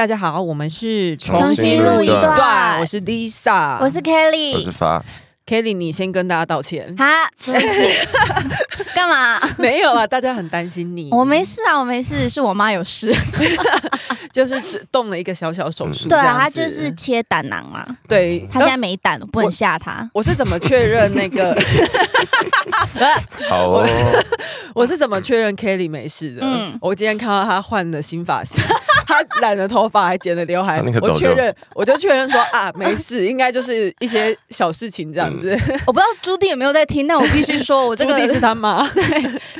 大家好，我们是重新录一段。我是 Lisa，我是 Kelly，我是发 Kelly。你先跟大家道歉。好，干嘛？没有啊，大家很担心你。我没事啊，我没事，是我妈有事，就是动了一个小小手术。对啊，她就是切胆囊嘛。对，她现在没胆不能吓她。我是怎么确认那个？好哦，我是怎么确认 Kelly 没事的？嗯，我今天看到她换了新发型。他染了头发，还剪了刘海。我确认，我就确认说啊，没事，应该就是一些小事情这样子。我不知道朱棣有没有在听，但我必须说，我这个朱是他妈。对，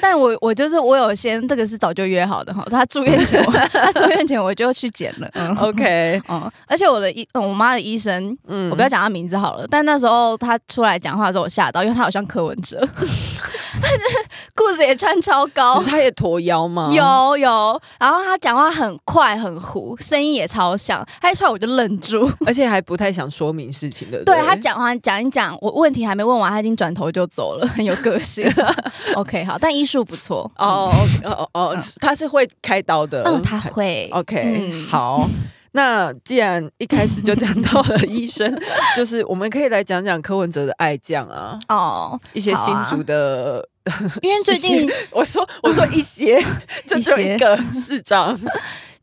但我我就是我有先，这个是早就约好的哈。他住院前，他住院前我就去剪了。嗯 OK，嗯，而且我的医，我妈的医生，嗯，我不要讲他名字好了。但那时候他出来讲话的时候，我吓到，因为他好像柯文哲。裤子也穿超高，他也驼腰吗？有有，然后他讲话很快很糊，声音也超响。他一出来我就愣住，而且还不太想说明事情的。对他讲话讲一讲，我问题还没问完，他已经转头就走了，很有个性。OK，好，但医术不错。哦哦哦他是会开刀的，他会。OK，好。那既然一开始就讲到了医生，就是我们可以来讲讲柯文哲的爱将啊，哦，一些新竹的，因为最近 我说我说一些，就有一个市长，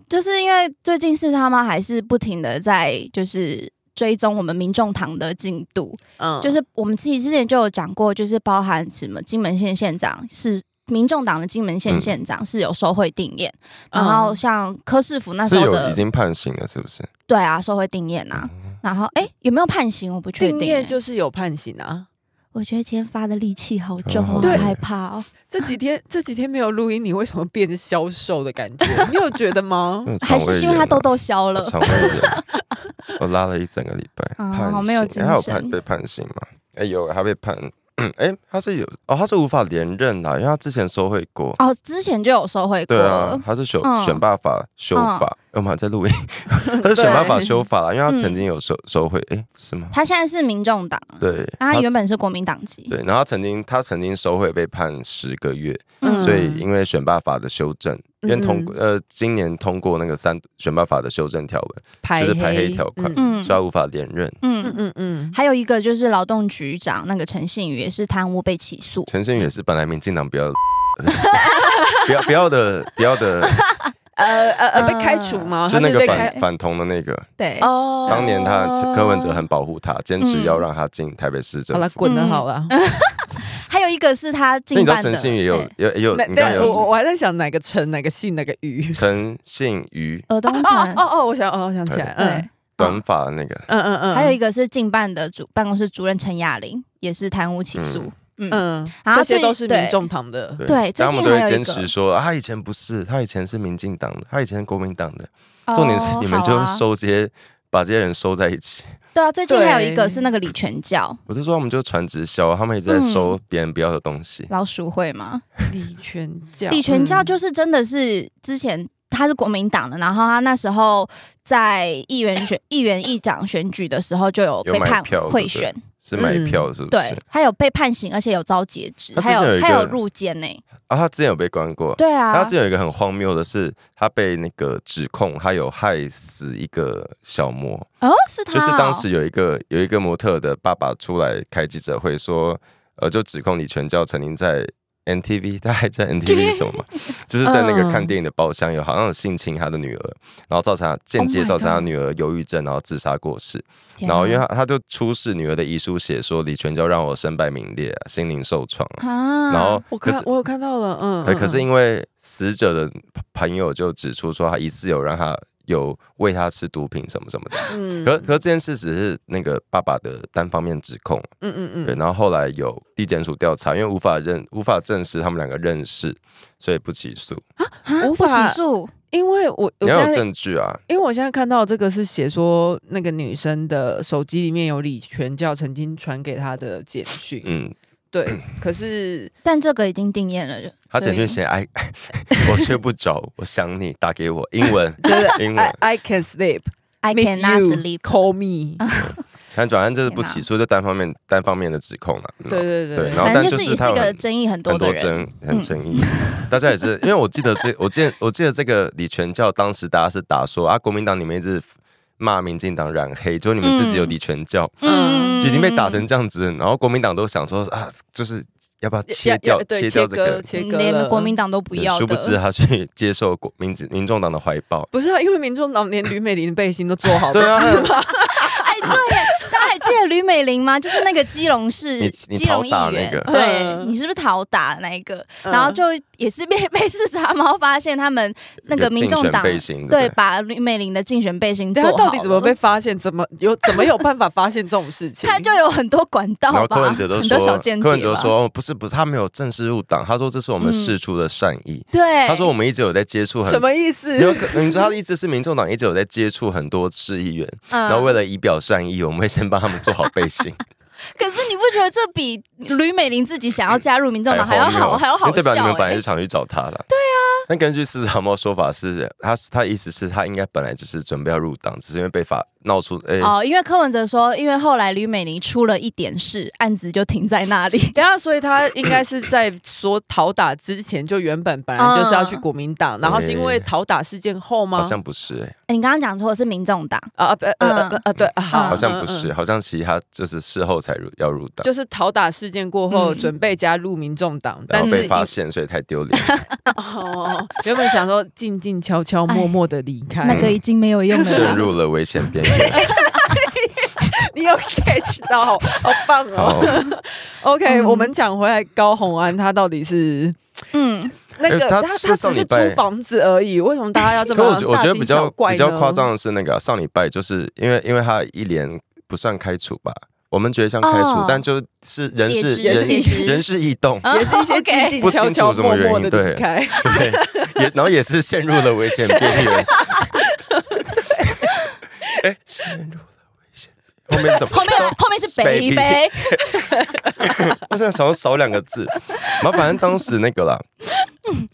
就是因为最近是他们还是不停的在就是追踪我们民众堂的进度？嗯，就是我们自己之前就有讲过，就是包含什么金门县县长是。民众党的金门县县长是有受贿定谳，然后像柯世福那时候的，已经判刑了，是不是？对啊，受贿定谳啊，然后哎，有没有判刑？我不确定。定谳就是有判刑啊。我觉得今天发的力气好重，好害怕哦。这几天 这几天没有录音，你为什么变消瘦的感觉？你有觉得吗？还是因为他痘痘消了？我拉了一整个礼拜，好没有精还有判被判刑吗？哎，有，他被判。嗯，哎，他是有哦，他是无法连任的，因为他之前收贿过。哦，之前就有收贿过。对啊，他是选选办法修法，我们还在录音。他是选办法修法因为他曾经有收收贿，哎，是吗？他现在是民众党，对，他原本是国民党籍，对，然后他曾经他曾经收贿被判十个月，所以因为选办法的修正。因为通呃，今年通过那个三选办法的修正条文，就是排黑条款，嗯，所以他无法连任。嗯嗯嗯。还有一个就是劳动局长那个陈信宇也是贪污被起诉，陈信宇也是本来民进党不要，不要不要的不要的，呃呃呃被开除吗？就那个反反同的那个，对哦，当年他柯文哲很保护他，坚持要让他进台北市政府，好了滚了好了。还有一个是他进办的，也有也有。对，我我还在想哪个陈，哪个姓，哪个鱼？陈姓鱼。呃，哦哦哦，我想哦，我想起来，嗯，短发的那个，嗯嗯嗯。还有一个是进办的主办公室主任陈亚玲，也是贪污起诉。嗯嗯，些都是民众党的，对，他们都会坚持说，他以前不是，他以前是民进党的，他以前国民党的，重点是你们就收这些。把这些人收在一起。对啊，最近还有一个是那个李全教。我就说，我们就传直销，他们一直在收别人不要的东西。老鼠会吗？李全教，李全教就是真的是之前。他是国民党的，然后他那时候在议员选 议员议长选举的时候就有被判贿选，是买票是不是？对，他有被判刑，而且有遭截肢，还有还有入监呢。啊，他之前有被关过。对啊，他之前有一个很荒谬的是，他被那个指控，他有害死一个小模。哦，是他。就是当时有一个有一个模特的爸爸出来开记者会说，呃，就指控李全教曾经在。NTV，大家还在 NTV 什么吗？就是在那个看电影的包厢，有好像有性侵他的女儿，然后造成间接造成他女儿忧郁症，然后自杀过世。然后因为他他就出示女儿的遗书，写说李全焦让我身败名裂，心灵受创啊。然后我是我有看到了，嗯。可是因为死者的朋友就指出说，他疑似有让他。有喂他吃毒品什么什么的，嗯，可可这件事只是那个爸爸的单方面指控，嗯嗯嗯，然后后来有地检署调查，因为无法认无法证实他们两个认识，所以不起诉啊，无法起诉，因为我要有证据啊，因为我现在看到这个是写说那个女生的手机里面有李全教曾经传给她的简讯，嗯。对，可是但这个已经定验了，他整讯写，I，我睡不着，我想你，打给我，英文，英文，I c a n sleep, I can't n o sleep, call me。看转案就是不起诉，就单方面单方面的指控了。对对对，然后但就是他个争议很多多争很争议，大家也是，因为我记得这，我记，我记得这个李全教当时大家是打说啊，国民党里面一直。骂民进党染黑，就你们自己有理全教，就已经被打成这样子。然后国民党都想说啊，就是要不要切掉，切掉这个，切割连国民党都不要。殊不知他去接受国民民众党的怀抱。不是啊，因为民众党连吕美玲背心都做好了。哎，对。吕美玲吗？就是那个基隆市 基隆议员，对，你是不是逃打那一个？然后就也是被 被四杂猫发现，他们那个民众党对，把吕美玲的竞选背心，他到底怎么被发现？怎么有怎么有办法发现这种事情？他就有很多管道。然后柯文哲都说，柯文哲说不是不是，他没有正式入党，他说这是我们事出的善意。对，他说我们一直有在接触，什么意思？有你说他的意思是，民众党一直有在接触很多市议员，然后为了以表善意，我们会先帮他们做。好背心。可是你不觉得这比吕美玲自己想要加入民众党还要好，还要好？代表你们本来就常去找他了。对啊。那根据市场报说法是，他他意思是，他应该本来就是准备要入党，只是因为被法闹出哎。哦，因为柯文哲说，因为后来吕美玲出了一点事，案子就停在那里。等下，所以他应该是在说讨打之前，就原本本来就是要去国民党，然后是因为讨打事件后吗？好像不是。哎，你刚刚讲错是民众党啊？不呃呃呃呃，对，好像不是，好像其他就是事后。才入要入党，就是讨打事件过后，准备加入民众党，但是被发现，所以太丢脸。哦，原本想说静静悄悄默默的离开，那个已经没有用，渗入了危险边缘。你有 catch 到，好棒哦。OK，我们讲回来，高红安他到底是，嗯，那个他他是租房子而已，为什么大家要这么大惊小怪呢？比较夸张的是，那个上礼拜就是因为因为他一连不算开除吧。我们觉得像开除，但就是人是人人是异动，也是一些不不清楚什么原因的 对，也然后也是陷入了危险边缘。哎，陷入了危险，后面怎么？后面后面是 baby。我现在少少两个字，反正当时那个啦，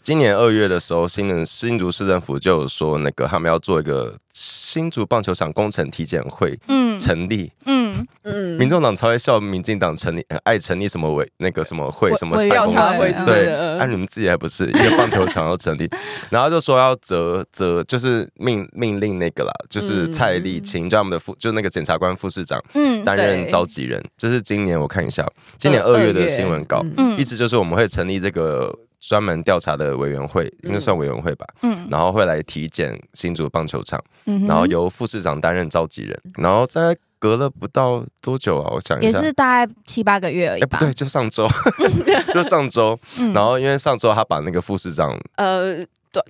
今年二月的时候，新新竹市政府就说那个他们要做一个新竹棒球场工程体检会，嗯。成立，嗯嗯，民众党超爱笑，民进党成立爱成立什么委那个什么会什么办公室，对，啊、你们自己还不是一个棒球场要成立，然后就说要责责就是命命令那个啦，就是蔡丽青，叫我们的副，就那个检察官副市长担任召集人，这是今年我看一下，今年二月的新闻稿，意思就是我们会成立这个。专门调查的委员会应该算委员会吧，嗯，然后会来体检新竹棒球场，嗯，然后由副市长担任召集人，然后在。隔了不到多久啊？我想也是大概七八个月而已吧，对，就上周，就上周，然后因为上周他把那个副市长呃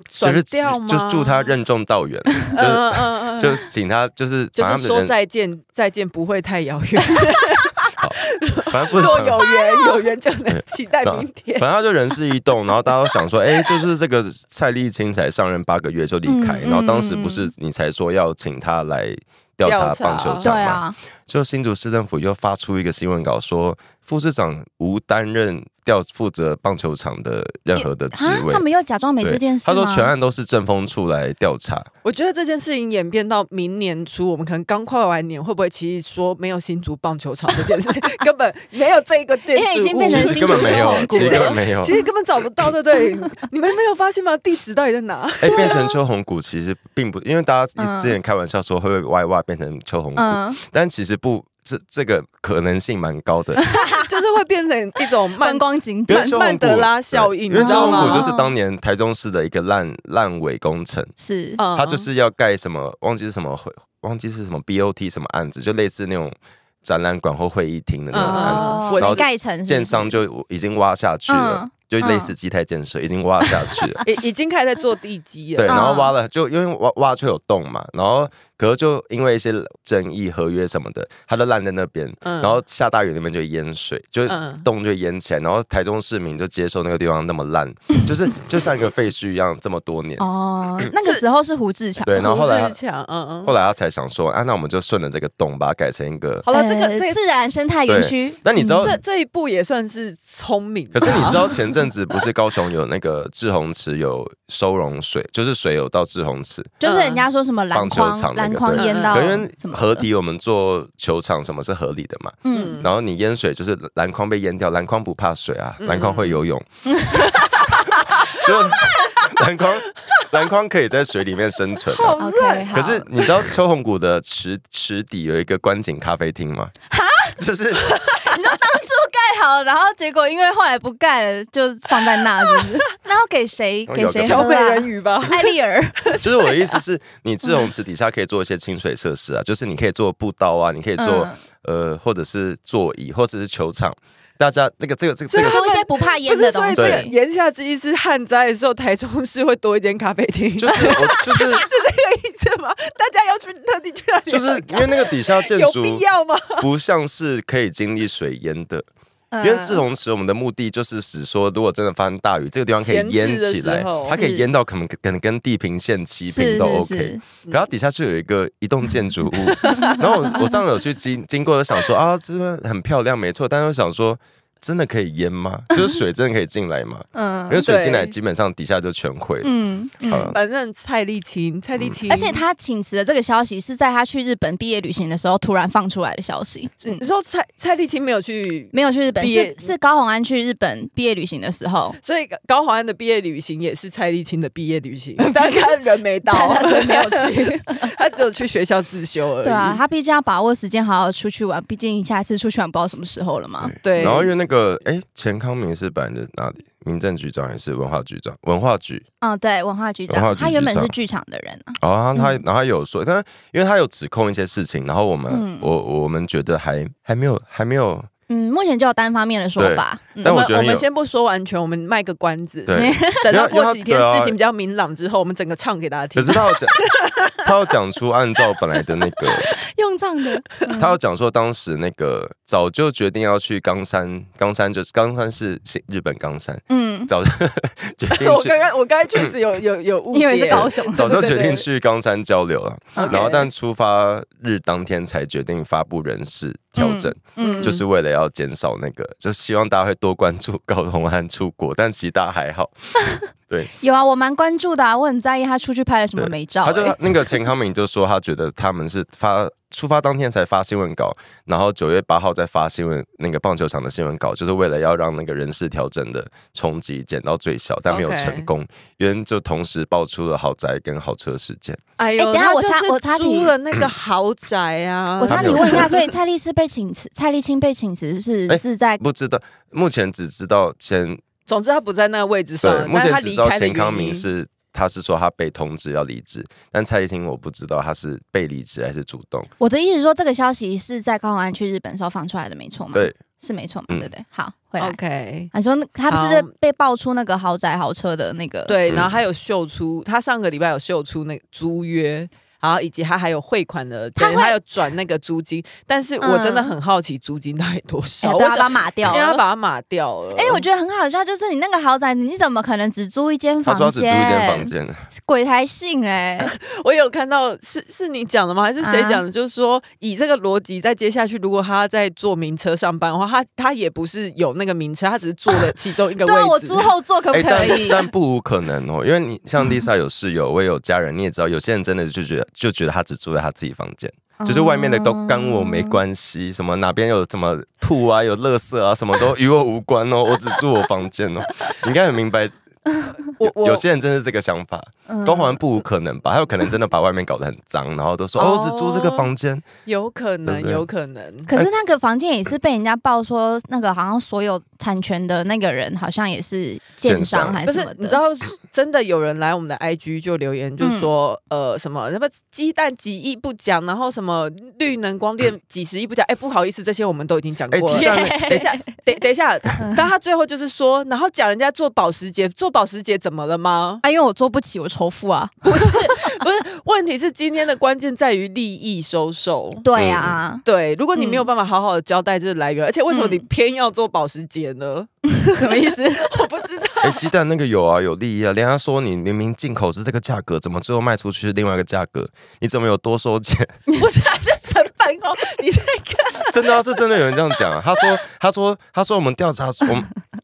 转就是掉吗？就祝他任重道远，就就请他就是就是说再见，再见不会太遥远。反正做有缘，有缘就能期待明天。反正他就人事一动，然后大家都想说，哎，就是这个蔡立青才上任八个月就离开，然后当时不是你才说要请他来调查棒球场吗？就新竹市政府又发出一个新闻稿，说副市长吴担任调负责棒球场的任何的职位，他们又假装没这件事。他说全案都是政风处来调查。我觉得这件事情演变到明年初，我们可能刚跨完年，会不会其实说没有新竹棒球场这件事情，根本没有这一个建筑，因为已经变成新竹秋红其实没有，其实根本找不到，对不对？你们没有发现吗？地址到底在哪？哎，变成秋红谷其实并不，因为大家一之前开玩笑说会不会歪歪变成秋红谷，但其实。不，这这个可能性蛮高的，就是会变成一种慢光景点，曼德拉效应。因为中龙谷就是当年台中市的一个烂烂尾工程，是它就是要盖什么，忘记是什么，忘记是什么 BOT 什么案子，就类似那种展览馆或会议厅的那种案子，然后盖成建商就已经挖下去了。就类似基台建设，已经挖下去了，已已经开始在做地基了。对，然后挖了，就因为挖挖就有洞嘛，然后可是就因为一些争议合约什么的，它都烂在那边。嗯，然后下大雨那边就淹水，就洞就淹起来。然后台中市民就接受那个地方那么烂，就是 就像一个废墟一样，这么多年。哦，那个时候是胡志强。对，然后后来嗯嗯，后来他才想说，啊，那我们就顺着这个洞把它改成一个好了，这个这个自然生态园区。那你知道这这一步也算是聪明。可是你知道前阵。甚至不是高雄有那个志宏池有收容水，就是水有到志宏池，就是人家说什么篮球场篮筐淹到，因为河底我们做球场，什么是合理的嘛？嗯，然后你淹水就是篮筐被淹掉，篮筐不怕水啊，篮筐会游泳，就 篮筐篮筐可以在水里面生存。OK，可是你知道秋红谷的池池底有一个观景咖啡厅吗？就是。当初盖好，然后结果因为后来不盖了，就放在那，那要 给谁给谁啊？小美人鱼吧，艾丽儿。就是我的意思，是你自容池底下可以做一些清水设施啊，就是你可以做步道啊，你可以做呃，或者是座椅，或者是球场。大家这个这个这个，这个是些不怕淹的。所以是言下之意是，旱灾的时候台中市会多一间咖啡厅。就是就是。大家要去特地去，就是因为那个底下建筑有必要吗？不像是可以经历水淹的，因为志同石我们的目的就是使说，如果真的发生大雨，这个地方可以淹起来，它可以淹到可能可能跟地平线齐平都 OK。然后底下是有一个一栋建筑物，然后我上次有去经经过，想说啊，这个很漂亮，没错，但是想说。真的可以淹吗？就是水真的可以进来吗？嗯，有水进来，基本上底下就全毁。嗯，反正蔡立青，蔡立青，而且他请辞的这个消息是在他去日本毕业旅行的时候突然放出来的消息。你说蔡蔡立青没有去，没有去日本，是是高宏安去日本毕业旅行的时候。所以高宏安的毕业旅行也是蔡立青的毕业旅行，但是人没到，他没有去，他只有去学校自修而已。对啊，他毕竟要把握时间，好好出去玩。毕竟下一次出去玩不知道什么时候了嘛。对，然后因为那个。个哎，钱康明是办的哪里？民政局长还是文化局长？文化局？嗯，对，文化局长。他原本是剧场的人啊。哦，他然后有说，他因为他有指控一些事情，然后我们我我们觉得还还没有还没有。嗯，目前就叫单方面的说法。但我觉得我们先不说完全，我们卖个关子。对，等到过几天事情比较明朗之后，我们整个唱给大家听。可是他要讲，他要讲出按照本来的那个用账的。他要讲说，当时那个早就决定要去冈山，冈山就是冈山是日本冈山。嗯，早就。不是我刚刚我刚才确实有有有误，以为是高雄。早就决定去冈山交流了，然后但出发日当天才决定发布人事。调整，就是为了要减少那个，就希望大家会多关注高同安出国，但其实大家还好。对，有啊，我蛮关注的，我很在意他出去拍了什么美照。他就那个陈康敏就说，他觉得他们是发出发当天才发新闻稿，然后九月八号再发新闻，那个棒球场的新闻稿，就是为了要让那个人事调整的冲击减到最小，但没有成功，因为就同时爆出了豪宅跟豪车事件。哎呦，等下我查我查，租了那个豪宅啊，我查你问一下。所以蔡丽斯被请辞，蔡丽青被请辞是是在不知道，目前只知道前。总之他不在那个位置上，但他离开目前只知道钱康明是，他是说他被通知要离职，但蔡依林我不知道他是被离职还是主动。我的意思说，这个消息是在高洪安去日本时候放出来的，没错吗？对，是没错吗？对对。好，回来。OK，你说他不是被爆出那个豪宅豪车的那个？对，然后他有秀出他上个礼拜有秀出那个租约。然后以及他还有汇款的，他还有转那个租金，但是我真的很好奇租金到底多少？我把它码掉了，因为他把它码掉了。哎，我觉得很好笑，就是你那个豪宅，你怎么可能只租一间房间？他说只租一间房间，鬼才信哎！我有看到是是你讲的吗？还是谁讲的？就是说以这个逻辑，再接下去，如果他在坐名车上班的话，他他也不是有那个名车，他只是坐了其中一个 位置。我租后座可不可以，但不无可能哦，因为你像 Lisa 有室友，我也有家人，你也知道，有些人真的就觉得。就觉得他只住在他自己房间，就是外面的都跟我没关系。什么哪边有什么吐啊，有垃圾啊，什么都与我无关哦。我只住我房间哦，你应该很明白。有有些人真是这个想法，都好像不无可能吧？还有可能真的把外面搞得很脏，然后都说我只租这个房间，有可能，有可能。可是那个房间也是被人家爆说，那个好像所有产权的那个人好像也是奸商还是什么的。你知道真的有人来我们的 I G 就留言，就说呃什么什么鸡蛋几亿不讲，然后什么绿能光电 几十亿不讲，哎不好意思，这些我们都已经讲过了。等一下，等等一下，但他最后就是说，然后讲人家做保时捷做。保时捷怎么了吗？哎，因为我坐不起，我仇富啊！不是，不是，问题是今天的关键在于利益收受。对啊，对，如果你没有办法好好的交代这个来源，而且为什么你偏要做保时捷呢？什么意思？我不知道。哎，鸡蛋那个有啊，有利益啊。连他说你明明进口是这个价格，怎么最后卖出去是另外一个价格？你怎么有多收钱？不是。办公，你在看？真的，是真的有人这样讲啊！他说，他说，他说，我们调查 说，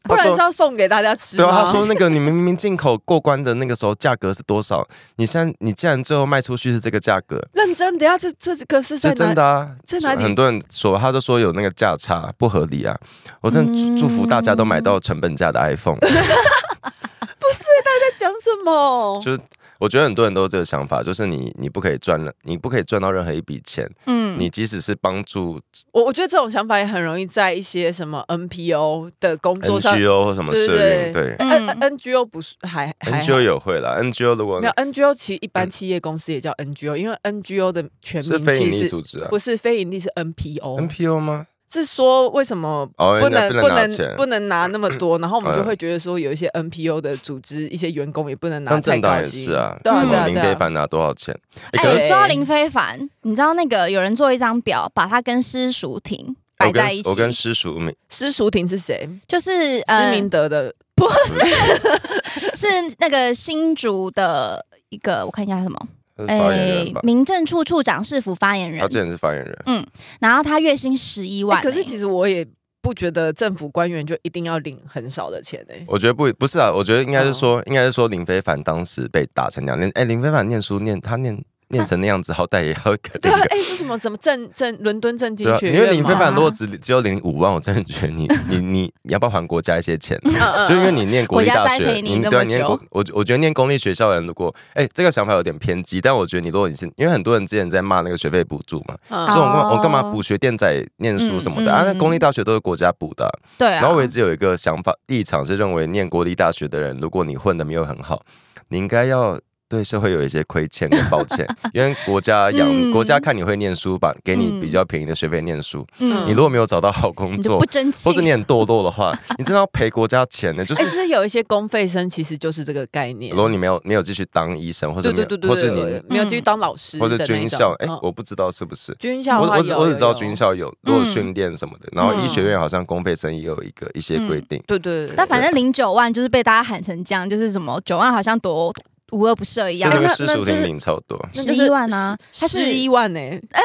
不然是要送给大家吃。对啊，他说那个，你明明进口过关的那个时候价格是多少？你现在你既然最后卖出去是这个价格，认真等下这这个是是真的啊？在哪里很多人说，他就说有那个价差不合理啊！我真祝祝福大家都买到成本价的 iPhone。不是，大家讲什么？就是。我觉得很多人都是这个想法，就是你你不可以赚了，你不可以赚到任何一笔钱。嗯，你即使是帮助我，我觉得这种想法也很容易在一些什么 NPO 的工作上。NPO 或什么事业对，N N G O 不是还 N G O 有会啦 N G O 如果有 N G O 其实一般企业公司也叫 N G O，因为 N G O 的全名是非营利组织啊，不是非营利是 N P O N P O 吗？是说为什么不能不能不能拿那么多？然后我们就会觉得说，有一些 n p o 的组织，一些员工也不能拿太高薪。是啊，对对对。林非凡拿多少钱？哎，说到林非凡，你知道那个有人做一张表，把他跟施淑婷摆在一起。我跟施淑敏，施淑婷是谁？就是施明德的，不是，是那个新竹的一个，我看一下什么。哎，民政处处长是府发言人，他之前是发言人，嗯，然后他月薪十一万。可是其实我也不觉得政府官员就一定要领很少的钱哎，我觉得不不是啊，我觉得应该是说，应该是说林非凡当时被打成两年，哎，林非凡念书念他念。念成那样子，好歹也要对啊！哎，是什么？什么政政伦敦政经学院？因为你非凡如果只只有领五万，我真的觉得你 你你你要不要还国家一些钱？就因为你念国立大学，你对念国，我我觉得念公立学校的人，如果哎这个想法有点偏激，但我觉得你如果你是因为很多人之前在骂那个学费补助嘛，所以我我干嘛补学电仔念书什么的啊？那公立大学都是国家补的，对。然后我一直有一个想法，立场是认为念国立大学的人，如果你混的没有很好，你应该要。对，社会有一些亏欠跟抱歉，因为国家养国家看你会念书吧，给你比较便宜的学费念书。你如果没有找到好工作，或者你很堕落的话，你知道要赔国家钱呢。就是其有一些公费生，其实就是这个概念。如果你没有没有继续当医生，或者对对对对，或是你没有继续当老师，或者军校，哎，我不知道是不是军校。我我我只知道军校有果训练什么的，然后医学院好像公费生也有一个一些规定。对对对，但反正零九万就是被大家喊成这样，就是什么九万好像多。无恶不赦一样，跟私塾顶顶差不多。十一万啊！十一万呢？哎，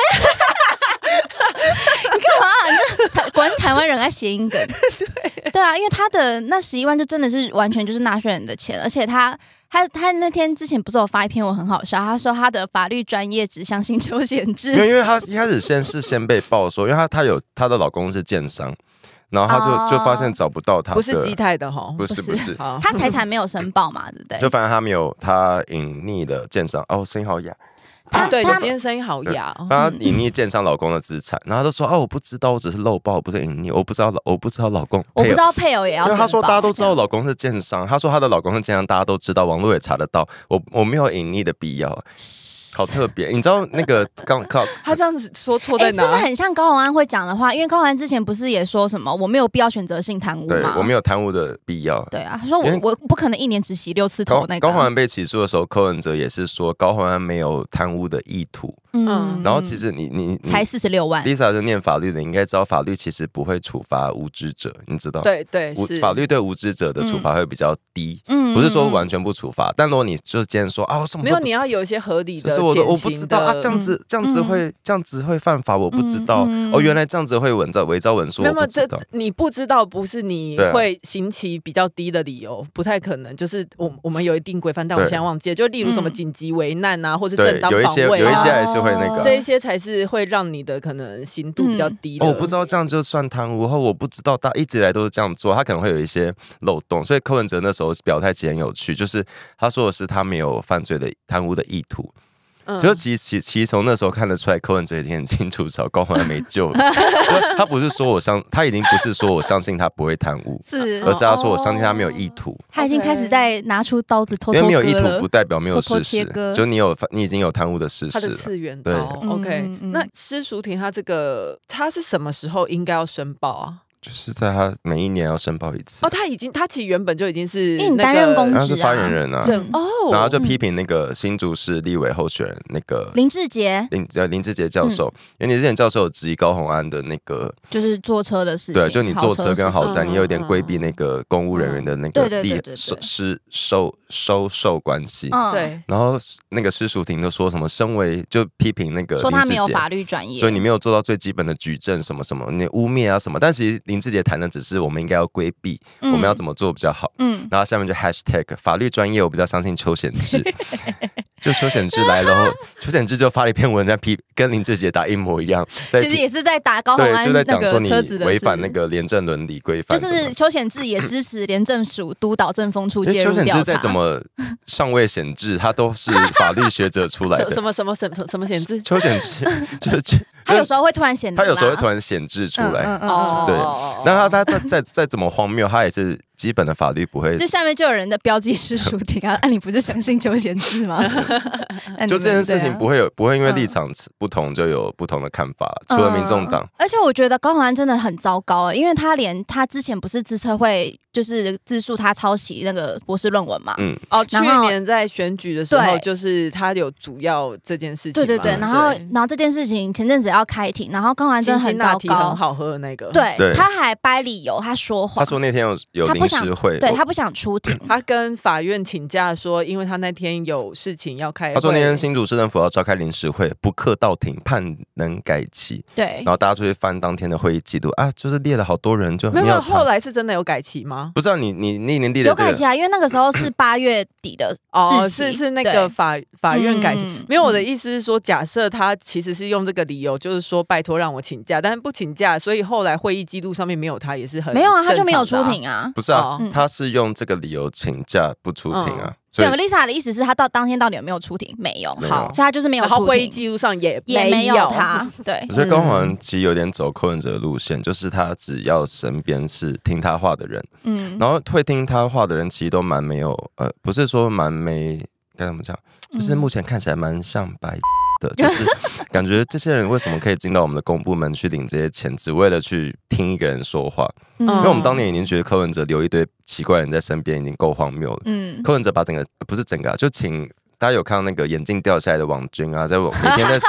你干嘛啊？你这，主是台湾人爱谐音梗。对对啊，因为他的那十一万就真的是完全就是纳税人的钱，而且他他他那天之前不是有发一篇我很好笑，他说他的法律专业只相信邱贤制，因为因为他一开始先是先被爆说，因为他他有他的老公是建商。然后他就就发现找不到他不是基泰的哈，不是不是，他财产没有申报嘛，对不对？就反正他没有他隐匿的建商哦，声音好哑，他对他今天声音好哑，他隐匿建商老公的资产，然后他说哦，我不知道，我只是漏报，不是隐匿，我不知道老我不知道老公，我不知道配偶也要他说大家都知道老公是建商，他说他的老公是建商，大家都知道，网络也查得到，我我没有隐匿的必要。好特别，你知道那个刚靠 他这样子说错在哪？真的很像高宏安会讲的话，因为高宏安之前不是也说什么我没有必要选择性贪污吗？我没有贪污的必要。对啊，他说我我不可能一年只洗六次头。那高宏安被起诉的时候，柯人者也是说高宏安没有贪污的意图。嗯，然后其实你你才四十六万，Lisa 是念法律的，应该知道法律其实不会处罚无知者，你知道？对对，法律对无知者的处罚会比较低，嗯，不是说完全不处罚。但如果你就今天说啊什么没有，你要有一些合理的。我不知道啊，这样子这样子会这样子会犯法，我不知道。哦，原来这样子会伪造伪造文书。那么这你不知道不是你会刑期比较低的理由，不太可能。就是我我们有一定规范，但我们在忘记。就例如什么紧急危难啊，或是正当防卫啊，这一些才是会让你的可能刑度比较低。我不知道这样就算贪污后，我不知道他一直以来都是这样做，他可能会有一些漏洞。所以柯文哲那时候表态其实很有趣，就是他说的是他没有犯罪的贪污的意图。就其实，其其实从那时候看得出来，柯文哲已经很清楚，找高后没救了。所以，他不是说我相，他已经不是说我相信他不会贪污，而是他说我相信他没有意图。他已经开始在拿出刀子偷偷因为没有意图不代表没有事实。就你有，你已经有贪污的事实。他的次元刀，OK。那施淑婷，他这个他是什么时候应该要申报啊？就是在他每一年要申报一次哦，他已经他其实原本就已经是，因为你担任公职，他是发言人啊，哦，然后就批评那个新竹市立委候选人那个林志杰，林林志杰教授，林志杰教授质疑高鸿安的那个，就是坐车的事，对，就你坐车跟豪宅，你有点规避那个公务人员的那个利益失收收受关系，对，然后那个施淑婷都说什么，身为就批评那个，说他没有法律专业，所以你没有做到最基本的举证什么什么，你污蔑啊什么，但其实你。林志杰谈的只是我们应该要规避，我们要怎么做比较好。嗯，然后下面就 #hashtag 法律专业，我比较相信邱显志，就邱显志来了，后邱显志就发了一篇文章批，跟林志杰打一模一样。在其实也是在打高，对，就在讲说你违反那个廉政伦理规范。就是邱显志也支持廉政署督导政风处介入显志再怎么上位显志，他都是 法律学者出来的。什么什么什什么显志？邱显志 就是。他有时候会突然显，他有时候会突然显示出来，对，那他他再再再怎么荒谬，他也是。基本的法律不会，这下面就有人的标记是书婷 啊？按理不是相信邱贤志吗？就这件事情不会有不会因为立场不同就有不同的看法除了民众党，而且我觉得高宏安真的很糟糕，因为他连他之前不是自测会就是自述他抄袭那个博士论文嘛？嗯，哦，去年在选举的时候，就是他有主要这件事情，对对对，然后然后这件事情前阵子要开庭，然后高宏安真的很糟糕，好喝那个，对，他还掰理由，他说谎，他说那天有有临时会，对他不想出庭，他跟法院请假说，因为他那天有事情要开。他说那天新竹市政府要召开临时会，不克到庭判能改期。对，然后大家出去翻当天的会议记录啊，就是列了好多人，就没有。后来是真的有改期吗？不知道你你那年列有改期啊？因为那个时候是八月底的哦，是是那个法法院改期。没有，我的意思是说，假设他其实是用这个理由，就是说拜托让我请假，但是不请假，所以后来会议记录上面没有他也是很没有啊，他就没有出庭啊，不是。他是用这个理由请假不出庭啊？对，Lisa 的意思是他到当天到底有没有出庭？没有，好，所以他就是没有出庭，记录上也也没有他。对，我觉得高环其实有点走控制者的路线，就是他只要身边是听他话的人，嗯，然后会听他话的人其实都蛮没有，呃，不是说蛮没该怎么讲，就是目前看起来蛮像白。的就是感觉这些人为什么可以进到我们的公部门去领这些钱，只为了去听一个人说话？嗯，因为我们当年已经觉得柯文哲留一堆奇怪人在身边已经够荒谬了。嗯，柯文哲把整个不是整个，啊，就请大家有看到那个眼镜掉下来的王军啊，在每天在。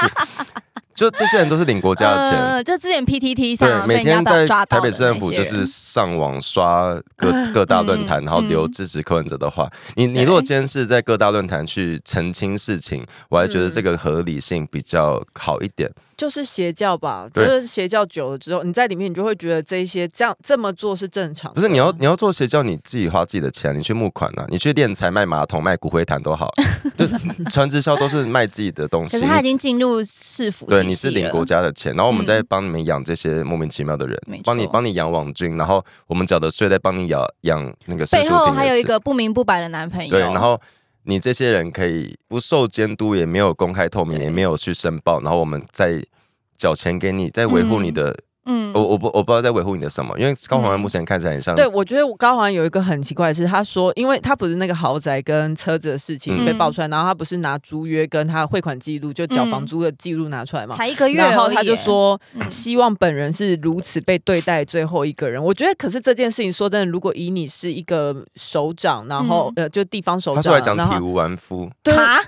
就这些人都是领国家的钱，就之前 PTT 上每天在台北市政府就是上网刷各各大论坛，然后留支持柯文哲的话，你你如果今天是在各大论坛去澄清事情，我还觉得这个合理性比较好一点。就是邪教吧，就是邪教久了之后，你在里面你就会觉得这些这样这么做是正常。不是你要你要做邪教，你自己花自己的钱，你去募款啊，你去电材卖马桶卖骨灰坛都好，就是 传直销都是卖自己的东西。可是他已经进入市府。你是领国家的钱，然后我们再帮你们养这些莫名其妙的人，帮你帮你养网军，然后我们缴的税在帮你养养那个。背后还有一个不明不白的男朋友。对，然后你这些人可以不受监督，也没有公开透明，也没有去申报，然后我们再缴钱给你，在维护你的。嗯，我我不我不知道在维护你的什么，因为高环目前看起来很像对，我觉得高环有一个很奇怪的是，他说，因为他不是那个豪宅跟车子的事情被爆出来，然后他不是拿租约跟他汇款记录，就缴房租的记录拿出来嘛，才一个月，然后他就说希望本人是如此被对待，最后一个人，我觉得可是这件事情说真的，如果以你是一个首长，然后呃，就地方首长，他来讲体无完肤，对他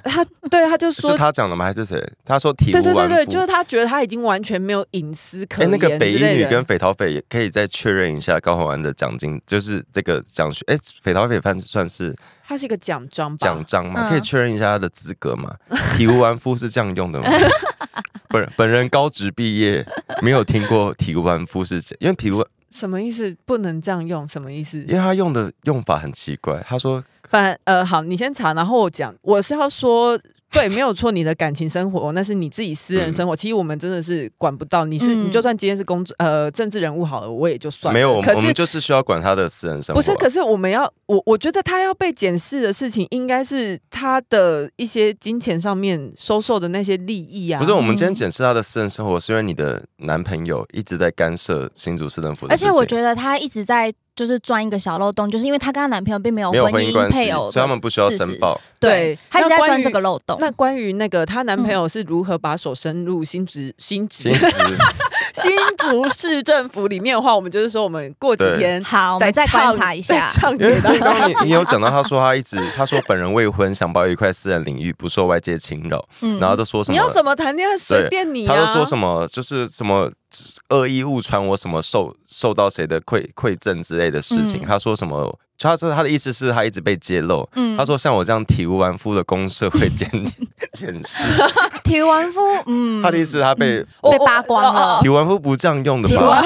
对他就说是他讲的吗？还是谁？他说体无完肤，对对对对，就是他觉得他已经完全没有隐私可言。匪女跟匪逃匪可以再确认一下高宏安的奖金，就是这个奖学哎，匪逃匪算算是他是一个奖章，奖章嘛，可以确认一下他的资格嘛？体无完肤是这样用的吗？本本人高职毕业，没有听过体无完肤是，因为体无什么意思？不能这样用，什么意思？因为他用的用法很奇怪，他说反呃好，你先查，然后我讲，我是要说。对，没有错，你的感情生活那是你自己私人生活，其实我们真的是管不到。你是你，就算今天是公作呃政治人物好了，我也就算。没有，可我们就是需要管他的私人生活。不是，可是我们要我我觉得他要被检视的事情，应该是他的一些金钱上面收受的那些利益啊。不是，我们今天检视他的私人生活，是因为你的男朋友一直在干涉新竹市政府，而且我觉得他一直在。就是钻一个小漏洞，就是因为她跟她男朋友并没有婚姻配偶，所以他们不需要申报。对，一直在钻这个漏洞。那关于那个她男朋友是如何把手伸入新竹新竹 新竹市政府里面的话，我们就是说，我们过几天好再再观察一下。因为你你有讲到，他说他一直他说本人未婚，想抱一块私人领域，不受外界侵扰。嗯，然后都说什么？你要怎么谈恋爱随便你。他都说什么，就是什么。恶意误传我什么受受到谁的馈馈赠之类的事情，他说什么？他说他的意思是，他一直被揭露。他说像我这样体无完肤的公社会见见识，体无完肤。嗯，他的意思他被被扒光了，体无完肤不这样用的吧？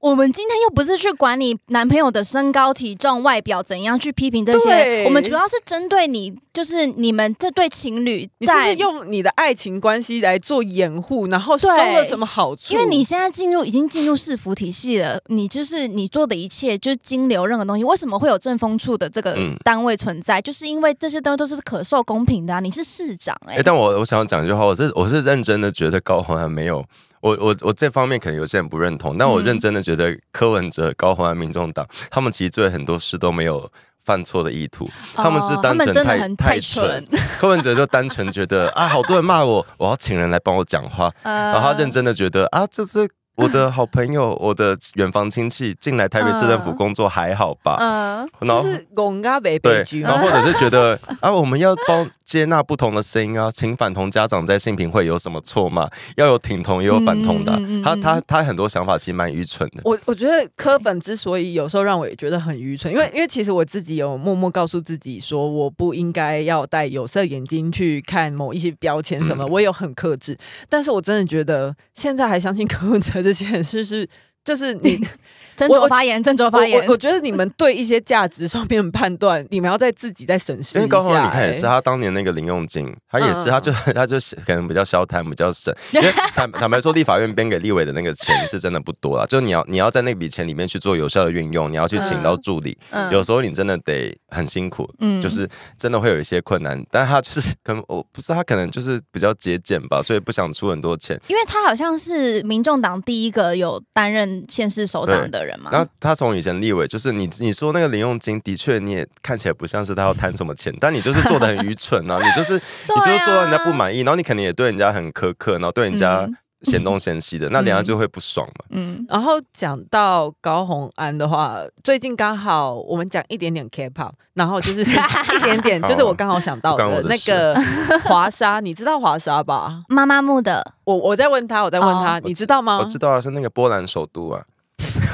我们今天又不是去管你男朋友的身高、体重、外表怎样去批评这些，我们主要是针对你，就是你们这对情侣。你是是用你的爱情关系来做掩护，然后收了什么好处？因为你现在进入已经进入市服体系了，你就是你做的一切就是金流，任何东西为什么会有政风处的这个单位存在？就是因为这些东西都是可受公平的啊！你是市长哎，但我我想要讲一句话，我是我是认真的，觉得高宏还没有。我我我这方面可能有些人不认同，但我认真的觉得柯文哲、高虹安、民众党，他们其实做很多事都没有犯错的意图，他们是单纯太太蠢。柯文哲就单纯觉得 啊，好多人骂我，我要请人来帮我讲话，然后认真的觉得啊，这这。我的好朋友，我的远房亲戚进来台北市政府工作，还好吧？就是公家北北然后或者是觉得 啊，我们要包接纳不同的声音啊，请反同家长在性平会有什么错吗？要有挺同也有反同的。他他他很多想法其实蛮愚蠢的。我我觉得科本之所以有时候让我也觉得很愚蠢，因为因为其实我自己有默默告诉自己说，我不应该要戴有色眼镜去看某一些标签什么，我有很克制。但是我真的觉得现在还相信科本才显示是是，就是你。郑州发言，郑州发言。我觉得你们对一些价值上面判断，你们要在自己在审视一下。因为高鸿，你看也是，他当年那个零用金，他也是，他就他就可能比较消贪，比较省。坦坦白说，立法院编给立委的那个钱是真的不多啊。就你要你要在那笔钱里面去做有效的运用，你要去请到助理，有时候你真的得很辛苦，嗯，就是真的会有一些困难。但他就是 可能我不是他，可能就是比较节俭吧，所以不想出很多钱。因为他好像是民众党第一个有担任县市首长的人。那他从以前立委，就是你你说那个零用金，的确你也看起来不像是他要贪什么钱，但你就是做的很愚蠢啊！你就是你就是做到人家不满意，然后你肯定也对人家很苛刻，然后对人家嫌东嫌西的，那人家就会不爽嘛。嗯。然后讲到高洪安的话，最近刚好我们讲一点点 K-pop，然后就是 一点点，就是我刚好想到的那个华沙，你知道华沙吧？妈妈木的，我我在问他，我在问他，你知道吗？我知道啊，是那个波兰首都啊。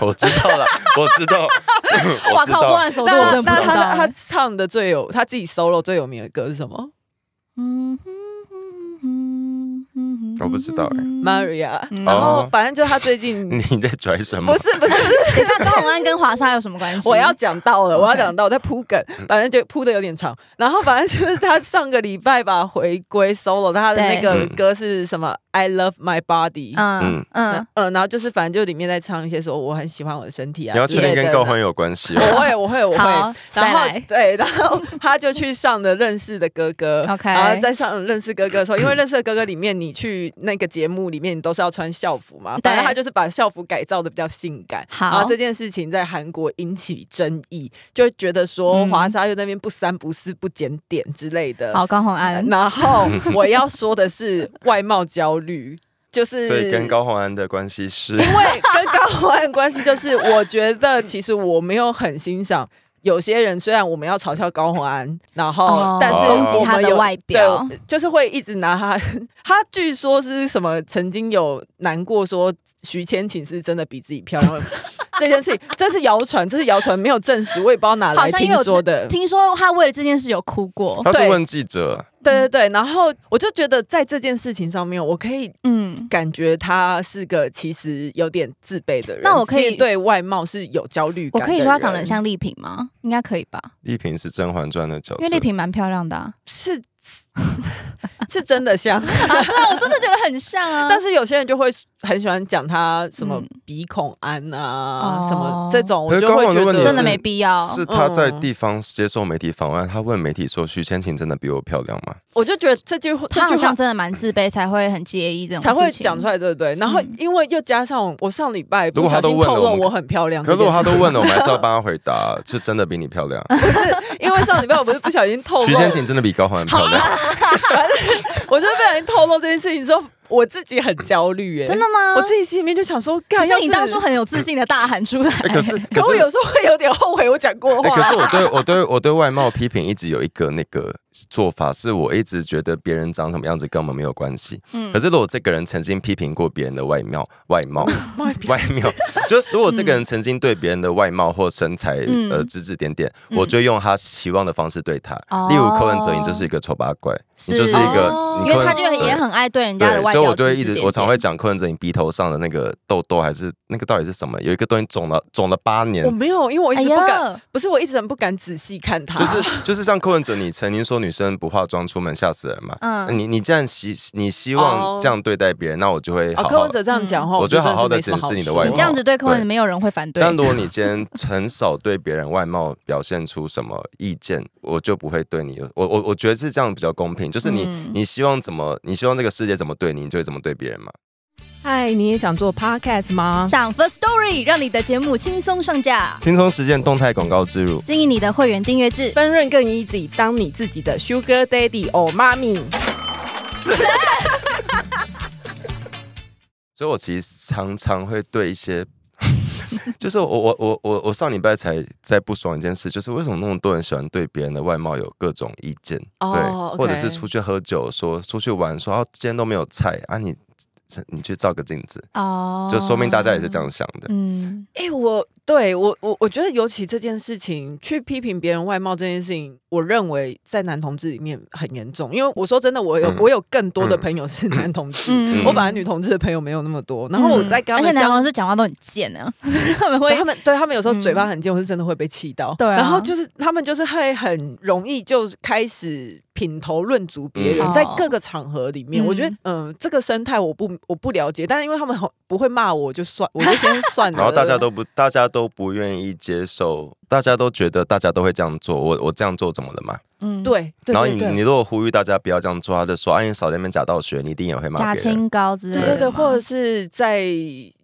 我知道了，我知道，我靠，波然 s o 那那他他唱的最有他自己 solo 最有名的歌是什么？嗯。我不知道哎，Maria。然后反正就他最近 你在拽什么？不是不是不是，你像高洪安跟华莎有什么关系？我要讲到了，我要讲到我在铺梗，反正就铺的有点长。然后反正就是他上个礼拜吧回归 solo，他的那个歌是什么？I love my body。嗯嗯嗯，然后就是反正就里面在唱一些说我很喜欢我的身体啊。你要确定跟高欢有关系。我会我会我会。然后对，然后他就去上了认识的哥哥。OK，然后在上认识哥哥的时候，因为认识的哥哥里面你去。那个节目里面你都是要穿校服嘛，反正他就是把校服改造的比较性感。好，这件事情在韩国引起争议，就觉得说华沙就那边不三不四、不检点之类的。好，高洪安。然后我要说的是外貌焦虑，就是所以跟高洪安的关系是，因为跟高洪安关系就是，我觉得其实我没有很欣赏。有些人虽然我们要嘲笑高洪安，然后但是攻击他的外表，对，就是会一直拿他。他据说是什么曾经有难过说。徐千晴是真的比自己漂亮，这件事情这是谣传，这是谣传，没有证实。我也不知道哪来听说的。听说他为了这件事有哭过。他是问记者。对对对，然后我就觉得在这件事情上面，我可以嗯，感觉他是个其实有点自卑的人。那我可以对外貌是有焦虑。我可以说他长得像丽萍吗？应该可以吧。丽萍是《甄嬛传》的角，因为丽萍蛮漂亮的。是。是真的像，对我真的觉得很像啊。但是有些人就会很喜欢讲他什么鼻孔安啊，什么这种，我就会觉得真的没必要。是他在地方接受媒体访问，他问媒体说：“徐千晴真的比我漂亮吗？”我就觉得这句话，他好像真的蛮自卑，才会很介意这种，才会讲出来，对不对？然后因为又加上我上礼拜如果他都问了，我很漂亮。可是如果他都问了，我还是要帮他回答，是真的比你漂亮。因为上礼拜我不是不小心透露，徐先生真的比高欢漂亮。我真的不小心透露这件事情之后，我自己很焦虑哎，真的吗？我自己心里面就想说，干，要你当初很有自信的大喊出来，可是可是有时候会有点后悔我讲过话。可是我对我对我对外貌批评一直有一个那个。做法是我一直觉得别人长什么样子跟我们没有关系。嗯。可是如果这个人曾经批评过别人的外貌、外貌、外貌，就如果这个人曾经对别人的外貌或身材呃指指点点，我就用他期望的方式对他。例如柯文哲，你就是一个丑八怪，你就是一个，因为他就也很爱对人家。所以我就会一直我常会讲柯文哲你鼻头上的那个痘痘还是那个到底是什么？有一个东西肿了肿了八年。我没有，因为我一直不敢，不是我一直很不敢仔细看他。就是就是像柯文哲，你曾经说你。女生不化妆出门吓死人嘛？嗯，你你这样希你希望这样对待别人，那我就会。好。科患者这样讲话，我就好好的解释你的外。你这样子对客患者，没有人会反对。但如果你先很少对别人外貌表现出什么意见，我就不会对你。我我我觉得是这样比较公平。就是你你希望怎么，你希望这个世界怎么对你，你就会怎么对别人嘛。嗨，你也想做 podcast 吗？上 First Story 让你的节目轻松上架，轻松实现动态广告植入，经营你的会员订阅制，分润更 easy。当你自己的 sugar daddy 或妈咪。所以，我其实常常会对一些，就是我我我我我上礼拜才在不爽一件事，就是为什么那么多人喜欢对别人的外貌有各种意见，对，或者是出去喝酒说出去玩说啊，今天都没有菜啊，你。你去照个镜子，就说明大家也是这样想的。嗯，哎我。对我我我觉得尤其这件事情，去批评别人外貌这件事情，我认为在男同志里面很严重。因为我说真的，我有我有更多的朋友是男同志，我本来女同志的朋友没有那么多。然后我在刚刚，而且男同志讲话都很贱呢，他们他们对他们有时候嘴巴很贱，我是真的会被气到。对、然后就是他们就是会很容易就开始品头论足别人，在各个场合里面，我觉得嗯这个生态我不我不了解，但是因为他们不会骂我，就算我就先算了。然后大家都不大家。都不愿意接受，大家都觉得大家都会这样做，我我这样做怎么了嘛？嗯，对。然后你你如果呼吁大家不要这样做，他就说：“哎，你少在那边假道学，你一定也会骂。”假清高之类，对对，或者是在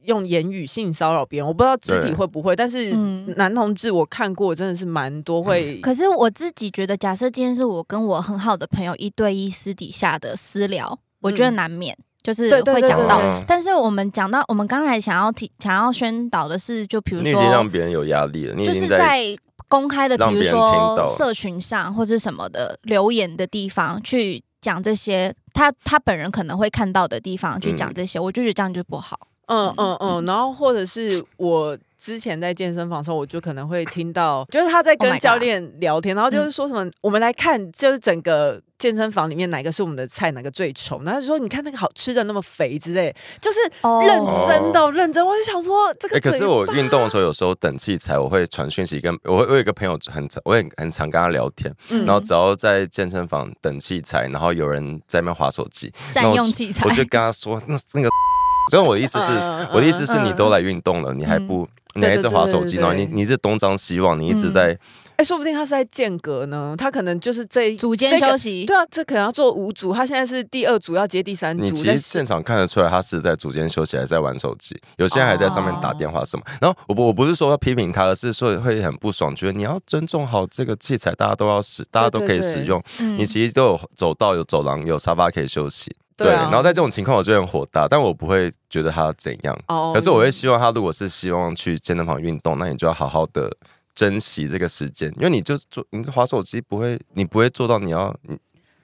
用言语性骚扰别人，我不知道肢体会不会，但是男同志我看过，真的是蛮多会。可是我自己觉得，假设今天是我跟我很好的朋友一对一私底下的私聊，我觉得难免。就是会讲到，但是我们讲到，我们刚才想要提、想要宣导的是，就比如说，你已经让别人有压力了，就是在公开的，比如说社群上或者什么的留言的地方去讲这些，他他本人可能会看到的地方去讲这些，我就觉得这样就不好。嗯嗯嗯，然后或者是我。之前在健身房的时候，我就可能会听到，就是他在 跟教练聊天，然后就是说什么“我们来看，就是整个健身房里面哪个是我们的菜，哪个最丑”。然后说“你看那个好吃的那么肥”之类，就是认真到认真。我就想说，这个可是我运动的时候，有时候等器材，我会传讯息，跟我会我有一个朋友很常，我也很常跟他聊天。然后只要在健身房等器材，然后有人在那边划手机，占用器材，我就跟他说：“那那个。”所以我的意思是，我的意思是，你都来运动了，你还不，你还在划手机呢？你你是东张西望，你一直在。哎，说不定他是在间隔呢，他可能就是在组间休息。对啊，这可能要做五组，他现在是第二组要接第三组。你其实现场看得出来，他是在组间休息还是在玩手机？有些人还在上面打电话什么。然后我我我不是说要批评他，而是说会很不爽，觉得你要尊重好这个器材，大家都要使，大家都可以使用。你其实都有走道、有走廊、有沙发可以休息。对，然后在这种情况，我就很火大，但我不会觉得他怎样，可是我会希望他，如果是希望去健身房运动，那你就要好好的珍惜这个时间，因为你就做，你滑手机不会，你不会做到你要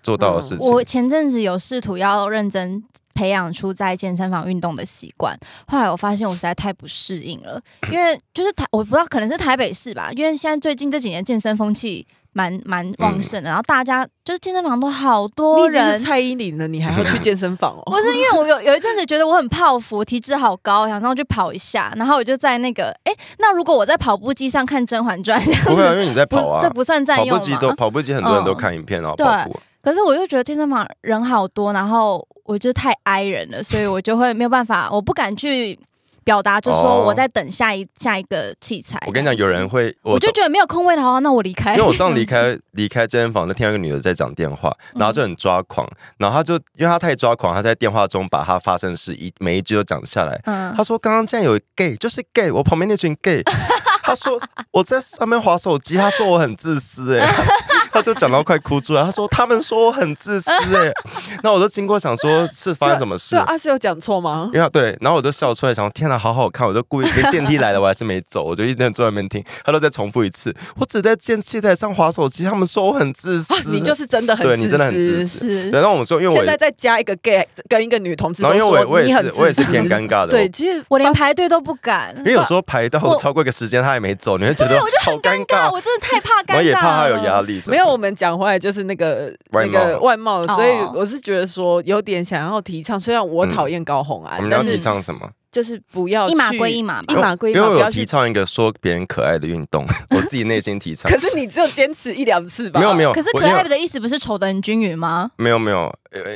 做到的事情。我前阵子有试图要认真培养出在健身房运动的习惯，后来我发现我实在太不适应了，因为就是台，我不知道可能是台北市吧，因为现在最近这几年健身风气。蛮蛮旺盛的，然后大家就是健身房都好多人。你是蔡依林的，你还会去健身房哦？不 是，因为我有有一阵子觉得我很泡芙，体质好高，想上去跑一下，然后我就在那个，哎，那如果我在跑步机上看《甄嬛传》，不是因为你在跑啊，对，不算占用。跑步机都跑步机很多人都看影片啊，对。可是我就觉得健身房人好多，然后我就太挨人了，所以我就会没有办法，我不敢去。表达就说我在等下一下一个器材。我跟你讲，有人会，我就觉得没有空位的话，那我离开。因为我上 离开离开健身房，就听到一个女的在讲电话，然后就很抓狂，然后她就因为她太抓狂，她在电话中把她发生事一每一句都讲下来。她说刚刚竟然有 gay，就是 gay，我旁边那群 gay。她说我在上面划手机，她说我很自私，哎。就讲到快哭出来，他说他们说我很自私哎，那我都经过想说是发生什么事，阿四有讲错吗？因为对，然后我就笑出来，想天哪，好好看，我就故意 电梯来了，我还是没走，我就一直坐外面听，他都再重复一次，我只在电器台上滑手机，他们说我很自私，你就是真的很自私，对，然后我们说，因为我现在再加一个 gay 跟一个女同志，然后因为我我也是我也是偏尴尬的，对，其实我连排队都不敢，因为有时候排到超过一个时间他还没走，你会觉得好尴尬，我真的太怕尴尬我也怕他有压力，没有。我们讲回来就是那个那个外貌，所以我是觉得说有点想要提倡。虽然我讨厌高红啊，但要提倡什么？就是不要一码归一码，一码归一码。不要提倡一个说别人可爱的运动。我自己内心提倡。可是你只有坚持一两次吧？没有没有。可是可爱的意思不是丑的很均匀吗？没有没有，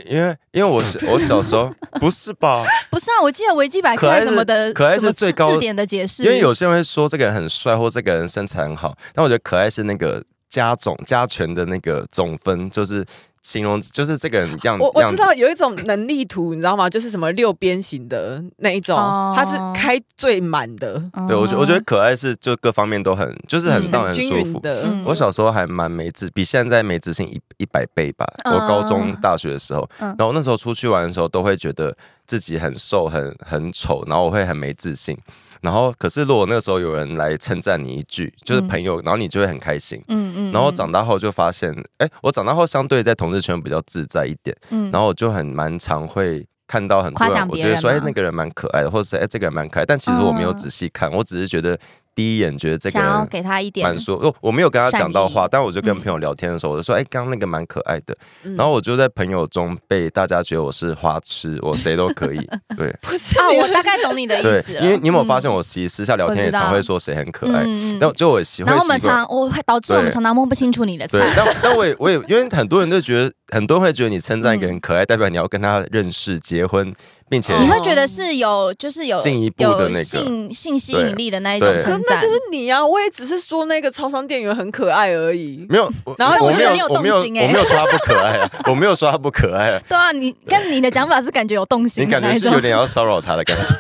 因为因为我是我小时候 不是吧？不是啊，我记得维基百科什么的，可爱是最字典的解释。因为有些人会说这个人很帅或这个人身材很好，但我觉得可爱是那个。加总加权的那个总分，就是形容就是这个人样。我我知道有一种能力图，你知道吗？就是什么六边形的那一种，它是开最满的。对我觉我觉得可爱是就各方面都很，就是很让人舒服的。我小时候还蛮没自，比现在没自信一一百倍吧。我高中、大学的时候，然后那时候出去玩的时候，都会觉得自己很瘦、很很丑，然后我会很没自信。然后，可是如果那个时候有人来称赞你一句，就是朋友，然后你就会很开心。嗯嗯。然后长大后就发现，哎，我长大后相对在同事圈比较自在一点。嗯。然后就很蛮常会看到很多人，我觉得说，哎，那个人蛮可爱的，或者是哎，这个人蛮可爱，但其实我没有仔细看，我只是觉得。第一眼觉得这个，给他一点蛮说，我我没有跟他讲到话，但我就跟朋友聊天的时候，我就说，哎，刚刚那个蛮可爱的。然后我就在朋友中被大家觉得我是花痴，我谁都可以。对，不是，我大概懂你的意思因为你有没有发现，我私私下聊天也常会说谁很可爱，但就我喜，欢。我们常我会导致我们常常摸不清楚你的。对，但但我也我也，因为很多人都觉得。很多会觉得你称赞一个人可爱，代表你要跟他认识、结婚，并且你会觉得是有就是有进一步的那个性性吸引力的那一种称赞，那就是你啊！我也只是说那个超商店员很可爱而已，没有。然后我觉得你有动心欸，我没有说他不可爱，我没有说他不可爱。对啊，你跟你的讲法是感觉有动心，你感觉是有点要骚扰他的感觉。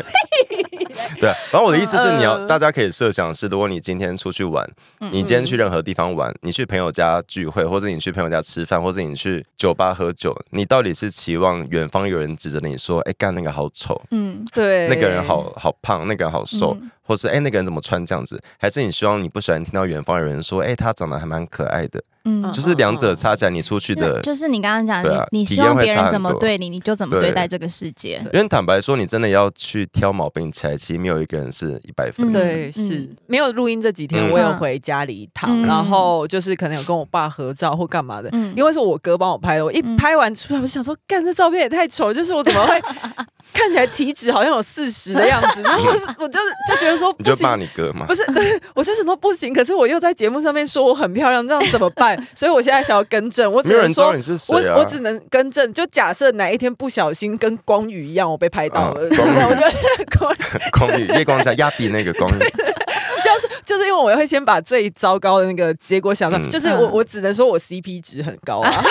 对，反正我的意思是，你要大家可以设想是，如果你今天出去玩，你今天去任何地方玩，你去朋友家聚会，或者你去朋友家吃饭，或者你去酒吧喝酒，你到底是期望远方有人指着你说：“哎，干那个好丑。”嗯，对，那个人好好胖，那个人好瘦。或是哎，那个人怎么穿这样子？还是你希望你不喜欢听到远方有人说：“哎，他长得还蛮可爱的。”嗯，就是两者差起来，你出去的，就是你刚刚讲，对，你希望别人怎么对你，你就怎么对待这个世界。因为坦白说，你真的要去挑毛病起来，其实没有一个人是一百分。对，是没有录音这几天，我有回家里一趟，然后就是可能有跟我爸合照或干嘛的，因为是我哥帮我拍的。我一拍完出来，我想说，干这照片也太丑，就是我怎么会？看起来体脂好像有四十的样子，然后我就是就觉得说，你就骂你哥嘛？不是，我就什么不行。可是我又在节目上面说我很漂亮，这样怎么办？所以我现在想要更正，我只能说，我我只能更正。就假设哪一天不小心跟光宇一样，我被拍到了，真的，我就光光宇夜光下压比那个光宇。就是就是因为我会先把最糟糕的那个结果想到，就是我我只能说我 CP 值很高啊。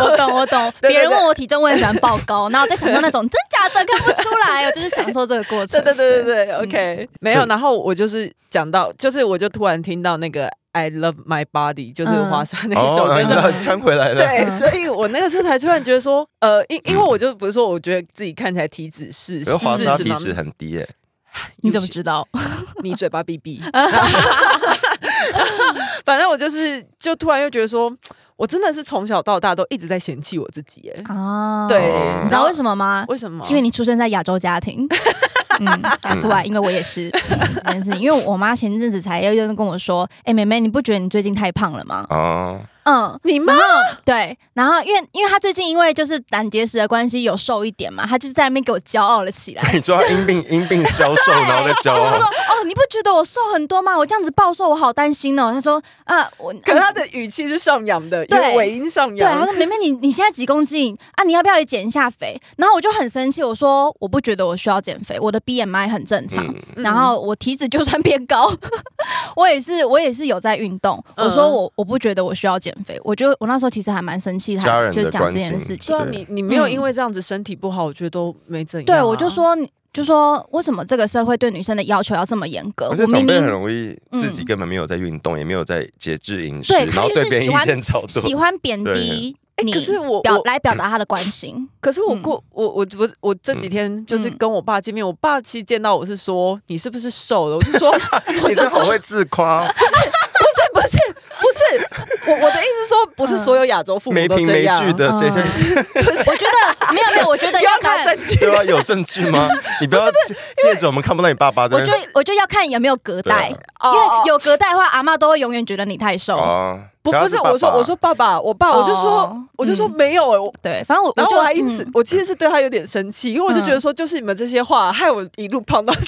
我懂，我懂。别人问我体重，我也喜欢报高。然后我在想到那种真假的看不出来，我就是享受这个过程。对对对对对，OK。没有，然后我就是讲到，就是我就突然听到那个 I love my body，就是华莎那首歌，穿回来了。对，所以我那个时候才突然觉得说，呃，因因为我就不是说，我觉得自己看起来体脂是，其实华莎体脂很低诶。你怎么知道？你嘴巴闭闭。反正我就是，就突然又觉得说。我真的是从小到大都一直在嫌弃我自己哎，啊，对，你知道为什么吗？为什么？因为你出生在亚洲家庭，嗯，打出来，因为我也是，但是因为我妈前阵子才又又跟我说，哎，妹妹，你不觉得你最近太胖了吗？哦。嗯，你妈对，然后因为因为他最近因为就是胆结石的关系有瘦一点嘛，他就在那边给我骄傲了起来。你说因病因病消瘦，然后在骄傲。他说：“哦，你不觉得我瘦很多吗？我这样子暴瘦，我好担心哦。”他说：“啊，我。”可是他的语气是上扬的，因为尾音上扬。对，他说：“梅梅，你你现在几公斤啊？你要不要也减一下肥？”然后我就很生气，我说：“我不觉得我需要减肥，我的 BMI 很正常。然后我体脂就算变高，我也是我也是有在运动。”我说：“我我不觉得我需要减。”我就我那时候其实还蛮生气，他就讲这件事情。对啊，你你没有因为这样子身体不好，我觉得都没整。对，我就说，就说为什么这个社会对女生的要求要这么严格？我明明很容易，自己根本没有在运动，也没有在节制饮食，然后对别人一见操喜欢贬低你。可是我表来表达他的关心。可是我过我我我我这几天就是跟我爸见面，我爸其实见到我是说你是不是瘦了？我就说 你这很会自夸。这不是不是我我的意思说不是所有亚洲父母都这样，谁相是？我觉得没有没有，我觉得 要看有证据吗？你不要借着我们看不到你爸爸，我就我就要看有没有隔代，因为有隔代的话，阿妈都会永远觉得你太瘦。不不是我说我说爸爸我爸，我就说我就说没有，对，反正我然后我还因此我其实是对他有点生气，因为我就觉得说就是你们这些话害我一路胖到。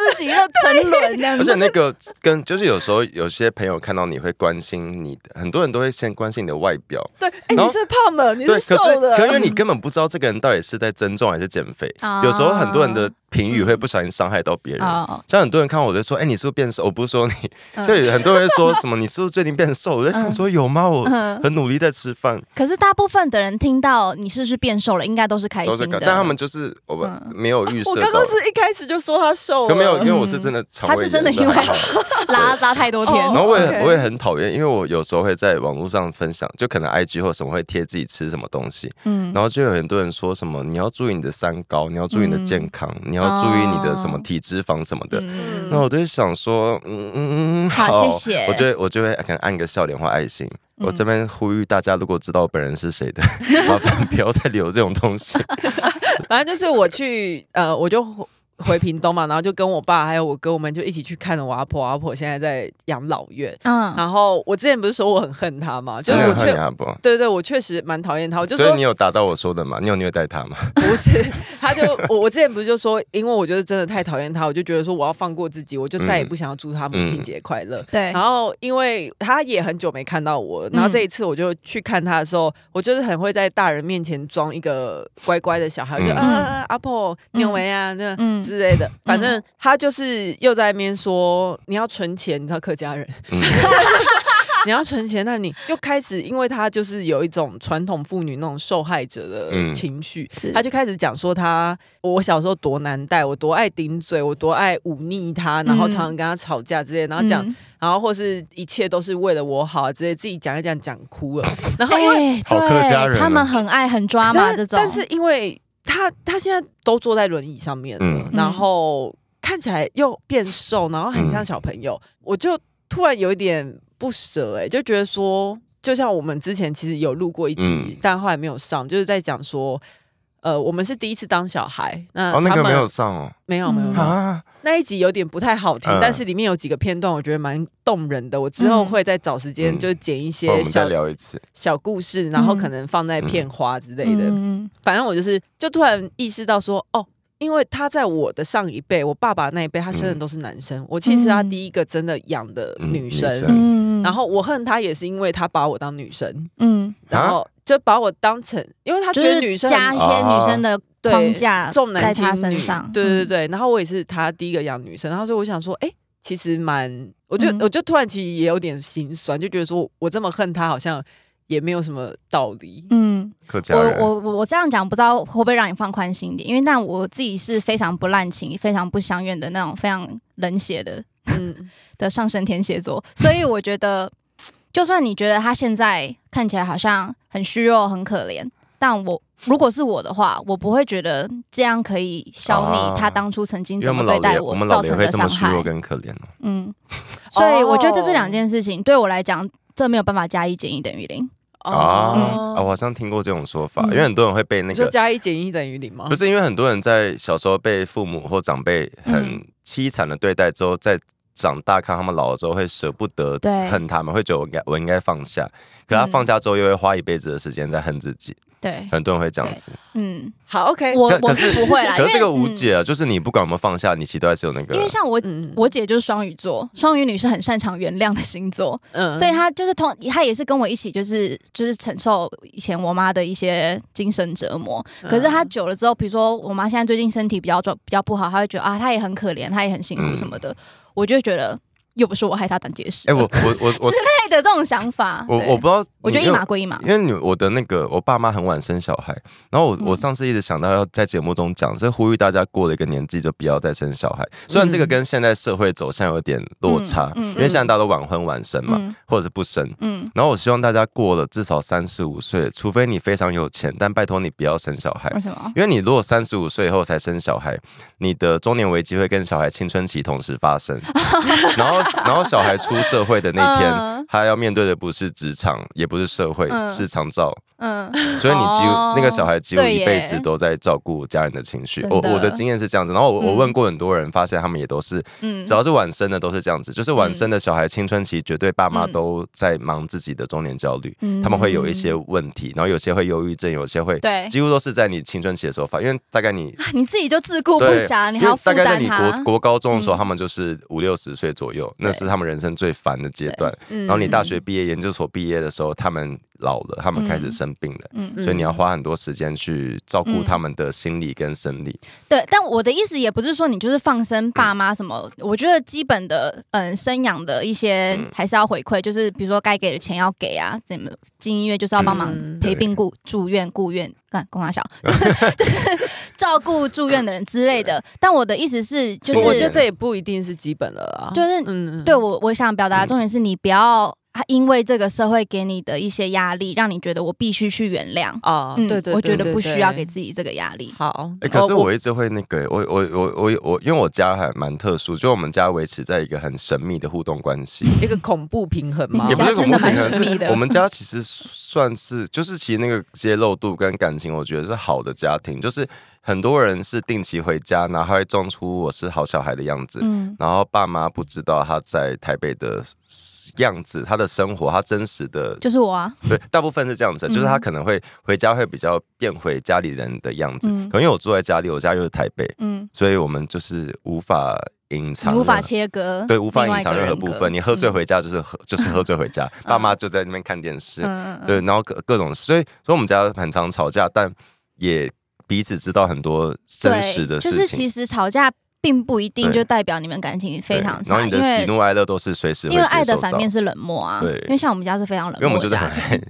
自己又沉沦，这样子。而且那个跟就是有时候有些朋友看到你会关心你的，很多人都会先关心你的外表。对，你是胖的，你是瘦的。可是，可是你根本不知道这个人到底是在增重还是减肥。有时候很多人的评语会不小心伤害到别人。像很多人看我就说，哎，你是不是变瘦？我不是说你，所以很多人说什么，你是不是最近变瘦？我在想说，有吗？我很努力在吃饭。可是大部分的人听到你是不是变瘦了，应该都是开心的。但他们就是我们没有预设。我刚刚是一开始就说他瘦了，没有。因为我是真的肠胃真的因为 拉渣太多天。然后我也我也很讨厌，因为我有时候会在网络上分享，就可能 IG 或什么会贴自己吃什么东西。嗯，然后就有很多人说什么你要注意你的三高，你要注意你的健康，你要注意你的什么体脂肪什么的。那我就会想说，嗯嗯嗯好谢谢。我就我就会可能按一个笑脸或爱心。我这边呼吁大家，如果知道我本人是谁的，烦不要再留这种东西。反正就是我去呃，我就。回屏东嘛，然后就跟我爸还有我哥，我们就一起去看了我阿婆。阿婆现在在养老院。嗯。然后我之前不是说我很恨他嘛，就是我确厌阿对对，我确实蛮讨厌他。所以你有达到我说的吗？你有虐待他吗？不是，他 就我我之前不是就说，因为我觉得真的太讨厌他，我就觉得说我要放过自己，我就再也不想要祝他母亲节快乐。对。然后，因为他也很久没看到我，然后这一次我就去看他的时候，我就是很会在大人面前装一个乖乖的小孩，就啊阿婆，你好啊，那嗯。之类的，反正他就是又在那边说你要存钱，你知道客家人，你要存钱，那你又开始，因为他就是有一种传统妇女那种受害者的情绪，他就开始讲说他我小时候多难带，我多爱顶嘴，我多爱忤逆他，然后常常跟他吵架之类，然后讲，然后或是一切都是为了我好，之类，自己讲一讲讲哭了，然后因为客他们很爱很抓马这种，但是因为。他他现在都坐在轮椅上面了，然后看起来又变瘦，然后很像小朋友，我就突然有一点不舍哎，就觉得说，就像我们之前其实有录过一集，但后来没有上，就是在讲说。呃，我们是第一次当小孩，那他们没有上哦，没有没有啊，那一集有点不太好听，但是里面有几个片段我觉得蛮动人的，我之后会再找时间就剪一些小聊一次小故事，然后可能放在片花之类的。嗯，反正我就是就突然意识到说哦。因为他在我的上一辈，我爸爸那一辈，他生的都是男生。我其实他第一个真的养的女生，嗯，然后我恨他也是因为他把我当女生，嗯，然后就把我当成，因为他觉得女生加一些女生的框架重男轻女对对对。然后我也是他第一个养女生，然后所以我想说，哎，其实蛮，我就我就突然其实也有点心酸，就觉得说我这么恨他，好像也没有什么道理，嗯。我我我这样讲，不知道会不会让你放宽心一点？因为那我自己是非常不滥情、非常不相怨的那种非常冷血的，嗯 的上升天蝎座，所以我觉得，就算你觉得他现在看起来好像很虚弱、很可怜，但我如果是我的话，我不会觉得这样可以消弭他当初曾经怎么对待我造成的伤害。虚弱跟可怜嗯，所以我觉得这是两件事情对我来讲，这没有办法加一减一等于零。啊啊！我好像听过这种说法，因为很多人会被那个加一减一等于零吗？不是，因为很多人在小时候被父母或长辈很凄惨的对待之后，在长大看他们老了之后会舍不得恨他们，会觉得我该我应该放下，可他放下之后又会花一辈子的时间在恨自己。对，很多人会这样子。嗯，好，OK，我我是不会了，可是这个无解啊，就是你不管我们放下，你其实还是有那个。因为像我，我姐就是双鱼座，双鱼女是很擅长原谅的星座，嗯，所以她就是同她也是跟我一起，就是就是承受以前我妈的一些精神折磨。可是她久了之后，比如说我妈现在最近身体比较状比较不好，她会觉得啊，她也很可怜，她也很辛苦什么的，我就觉得。又不是我害他胆结石，哎，我我我我之类的这种想法，我我不知道，我觉得一码归一码。因为你我的那个，我爸妈很晚生小孩，然后我我上次一直想到要在节目中讲，是呼吁大家过了一个年纪就不要再生小孩。虽然这个跟现在社会走向有点落差，因为现在大家都晚婚晚生嘛，或者不生。嗯，然后我希望大家过了至少三十五岁，除非你非常有钱，但拜托你不要生小孩。为什么？因为你如果三十五岁以后才生小孩，你的中年危机会跟小孩青春期同时发生，然后。然后小孩出社会的那天。他要面对的不是职场，也不是社会，是长照。嗯，所以你几那个小孩，几乎一辈子都在照顾家人的情绪。我我的经验是这样子，然后我我问过很多人，发现他们也都是，只要是晚生的都是这样子，就是晚生的小孩，青春期绝对爸妈都在忙自己的中年焦虑，他们会有一些问题，然后有些会忧郁症，有些会，对，几乎都是在你青春期的时候发，因为大概你你自己就自顾不暇，你还负担大概在你国国高中的时候，他们就是五六十岁左右，那是他们人生最烦的阶段，然后。你大学毕业、研究所毕业的时候，他们老了，他们开始生病了，嗯，所以你要花很多时间去照顾他们的心理跟生理。对，但我的意思也不是说你就是放生爸妈什么，我觉得基本的，嗯，生养的一些还是要回馈，就是比如说该给的钱要给啊，怎么进医院就是要帮忙陪病故住院、顾院。干，公劳小，就是照顾住院的人之类的。但我的意思是，就是我觉得这也不一定是基本的啦。就是，嗯，对我我想表达重点是你不要。因为这个社会给你的一些压力，让你觉得我必须去原谅哦。嗯，对对，我觉得不需要给自己这个压力。好，可是我一直会那个，我我我我我，因为我家还蛮特殊，就我们家维持在一个很神秘的互动关系，一个恐怖平衡吗？也不是恐怖平衡，我们家其实算是，就是其实那个揭露度跟感情，我觉得是好的家庭，就是。很多人是定期回家，然后会装出我是好小孩的样子，然后爸妈不知道他在台北的样子，他的生活，他真实的，就是我啊，对，大部分是这样子，就是他可能会回家会比较变回家里人的样子，可能因为我住在家里，我家又是台北，嗯，所以我们就是无法隐藏，无法切割，对，无法隐藏任何部分。你喝醉回家就是喝 就是喝醉回家，爸妈就在那边看电视，嗯，对，然后各各种，所以所以我们家很常吵架，但也。彼此知道很多真实的事情。就是其实吵架并不一定就代表你们感情非常差，你的喜怒哀乐都是随时因为爱的反面是冷漠啊。对，因为像我们家是非常冷漠。因为我们就是很，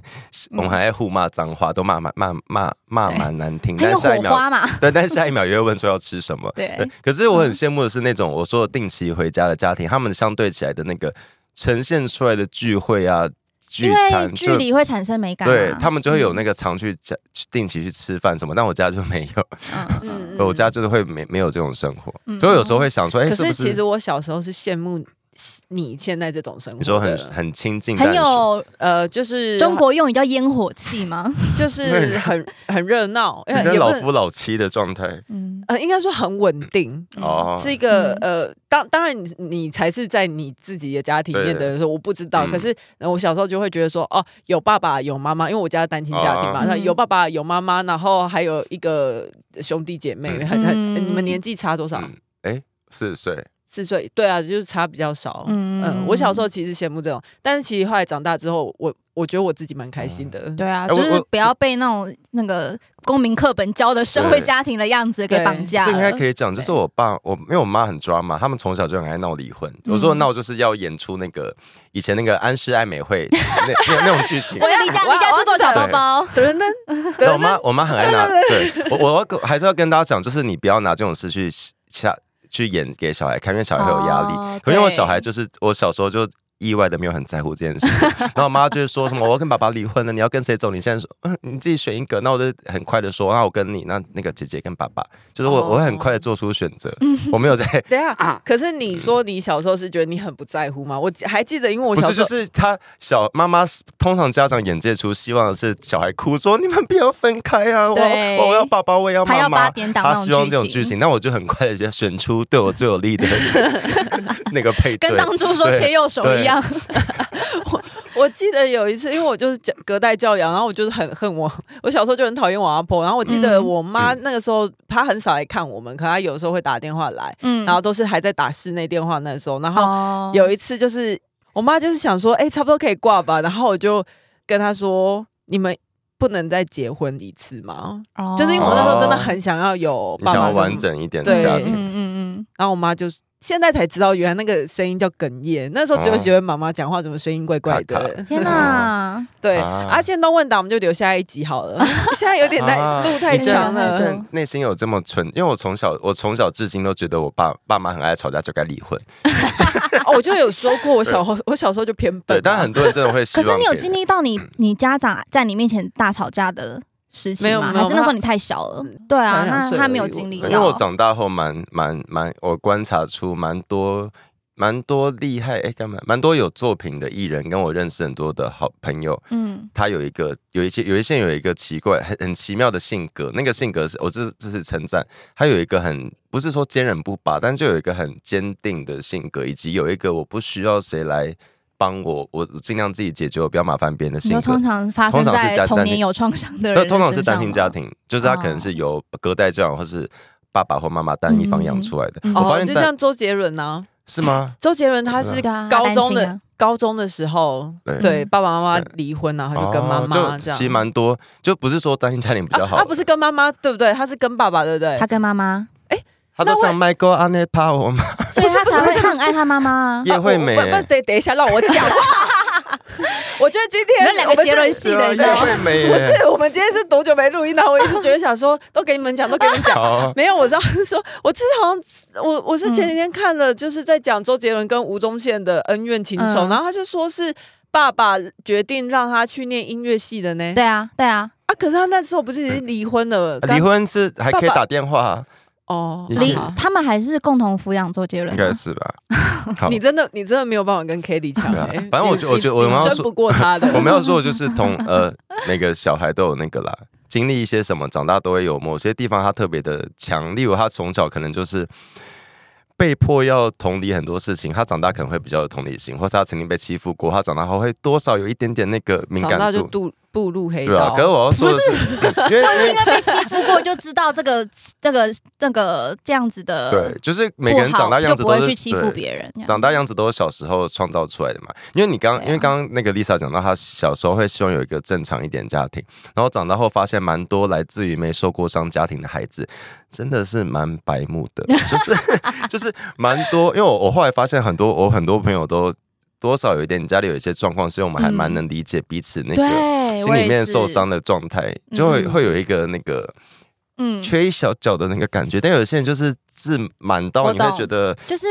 我们还爱互骂脏话，都骂骂骂骂骂蛮难听。还有火花嘛？对，但下一秒也会问说要吃什么。对，可是我很羡慕的是那种我说定期回家的家庭，他们相对起来的那个呈现出来的聚会啊。因为距离会产生美感，对他们就会有那个常去、去定期去吃饭什么，但我家就没有，我家就是会没没有这种生活，所以有时候会想说，哎，可是？其实我小时候是羡慕。你现在这种生活，说很很亲近，很有呃，就是中国用语叫烟火气吗？就是很很热闹，老夫老妻的状态，嗯呃，应该说很稳定哦，是一个呃，当当然你你才是在你自己的家庭里面的人说我不知道，可是我小时候就会觉得说哦，有爸爸有妈妈，因为我家单亲家庭嘛，有爸爸有妈妈，然后还有一个兄弟姐妹，很很，你们年纪差多少？哎，四十岁。四岁对啊，就是差比较少。嗯嗯，我小时候其实羡慕这种，但是其实后来长大之后，我我觉得我自己蛮开心的。对啊，就是不要被那种那个公民课本教的社会家庭的样子给绑架。这应该可以讲，就是我爸我因为我妈很抓嘛，他们从小就很爱闹离婚。我说闹就是要演出那个以前那个安室爱美会 那那种剧情。我要离家，离家出多少包包？等等，我妈我妈很爱拿。对，我我还是要跟大家讲，就是你不要拿这种事去吓。去演给小孩看，因为小孩会有压力。因为我小孩就是我小时候就。意外的没有很在乎这件事情，然后我妈就是说什么我要跟爸爸离婚了，你要跟谁走？你现在说，嗯，你自己选一个。那我就很快的说，那我跟你，那那个姐姐跟爸爸，就是我，我会很快做出选择。我没有在对 啊，可是你说你小时候是觉得你很不在乎吗？我还记得，因为我不是，就是他小妈妈通常家长眼界出，希望是小孩哭说你们不要分开啊，我我要爸爸，我也要妈妈，他希望这种剧情，那我就很快的就选出对我最有利的那个配对，跟当初说切右手一样。我我记得有一次，因为我就是隔代教养，然后我就是很恨我，我小时候就很讨厌我阿婆。然后我记得我妈那个时候她很少来看我们，可她有时候会打电话来，嗯，然后都是还在打室内电话那时候。然后有一次就是我妈就是想说，哎，差不多可以挂吧。然后我就跟她说，你们不能再结婚一次吗？就是因为我那时候真的很想要有爸爸完整一点的家庭，嗯嗯嗯。然后我妈就。现在才知道，原来那个声音叫哽咽。那时候只有觉得妈妈讲话怎么声音怪怪的。天哪！对，啊，现都问答我们就留下一集好了。现在有点在路太长了。内心有这么蠢？因为我从小我从小至今都觉得我爸爸妈很爱吵架，就该离婚。我就有说过，我小我小时候就偏笨。但很多人真的会可是你有经历到你你家长在你面前大吵架的？时期嘛，还是那时候你太小了。对啊，那他没有经历过。因为我长大后，蛮蛮蛮，我观察出蛮多蛮多厉害，哎，干嘛？蛮多有作品的艺人，跟我认识很多的好朋友。嗯，他有一个，有一些，有一些，有一个奇怪很很奇妙的性格。那个性格是我是这是称赞。他有一个很不是说坚韧不拔，但就有一个很坚定的性格，以及有一个我不需要谁来。帮我，我尽量自己解决，不要麻烦别人。性格通常发生在童年有创伤的人通常是单亲家庭，就是他可能是由隔代教，或是爸爸或妈妈单一方养出来的。我发现，就像周杰伦啊，是吗？周杰伦他是高中的，高中的时候对爸爸妈妈离婚啊，他就跟妈妈这样。其实蛮多，就不是说单亲家庭比较好啊，不是跟妈妈对不对？他是跟爸爸对不对？他跟妈妈。他都想买过阿内泡我吗？所以他才会很爱他妈妈。叶 惠美，不，等等一下，让我讲。我觉得今天那两个杰伦系的，叶惠美。不是，我们今天是多久没录音了？我一直觉得想说，都给你们讲，都给你们讲。没有，我是说，我之前我我是前几天看了，就是在讲周杰伦跟吴宗宪的恩怨情仇，然后他就说是爸爸决定让他去念音乐系的呢。对啊，对啊，啊！可是他那时候不是已经离婚了？离婚是还可以打电话。哦，你他们还是共同抚养周杰伦，应该是吧？你真的你真的没有办法跟 k a t t y 讲哎，反正我觉我觉我们要说不过他的，我们要说的就是同呃，每个小孩都有那个啦，经历一些什么，长大都会有某些地方他特别的强例如他从小可能就是被迫要同理很多事情，他长大可能会比较有同理心，或是他曾经被欺负过，他长大后会多少有一点点那个敏感度。步入黑道，可是我要说，不是，因为是因被欺负过，就知道这个这个这个这样子的。对，就是每个人长大样子都是不会去欺负别人，长大样子都是小时候创造出来的嘛。因为你刚因为刚刚那个 Lisa 讲到，她小时候会希望有一个正常一点家庭，然后长大后发现蛮多来自于没受过伤家庭的孩子，真的是蛮白目的，就是 就是蛮多。因为我我后来发现很多我很多朋友都多少有一点你家里有一些状况，所以我们还蛮能理解彼此那个。心里面受伤的状态，就会会有一个那个，嗯，缺一小角的那个感觉。但有些人就是。字满到你会觉得就是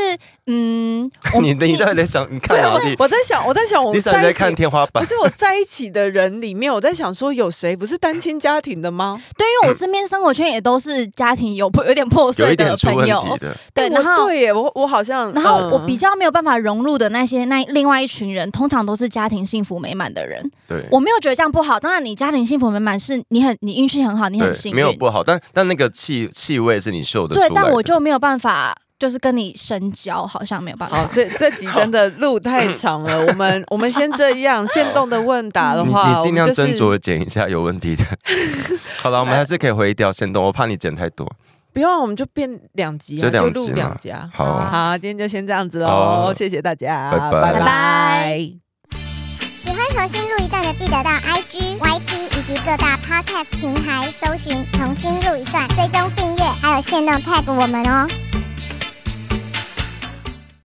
嗯，你你在在想你看我在想我在想我在看天花板，不是我在一起的人里面，我在想说有谁不是单亲家庭的吗？对因为我身边生活圈也都是家庭有破有点破碎的朋友对，然后对耶，我我好像然后我比较没有办法融入的那些那另外一群人，通常都是家庭幸福美满的人。对，我没有觉得这样不好。当然，你家庭幸福美满是你很你运气很好，你很幸运，没有不好。但但那个气气味是你嗅的出来，但我就。就没有办法，就是跟你深交，好像没有办法。好，这这集真的路太长了，我们 我们先这样。线动的问答的话，你尽量斟酌剪一下有问题的。好了，我们还是可以回掉条动，我怕你剪太多。不用，我们就变两集，就两集，两集啊。好，好，今天就先这样子喽，谢谢大家，拜拜拜拜。喜欢重新录一段的，记得到 IG YG。各大 Podcast 平台搜寻，重新录一段，追踪订阅，还有限量 tag 我们哦。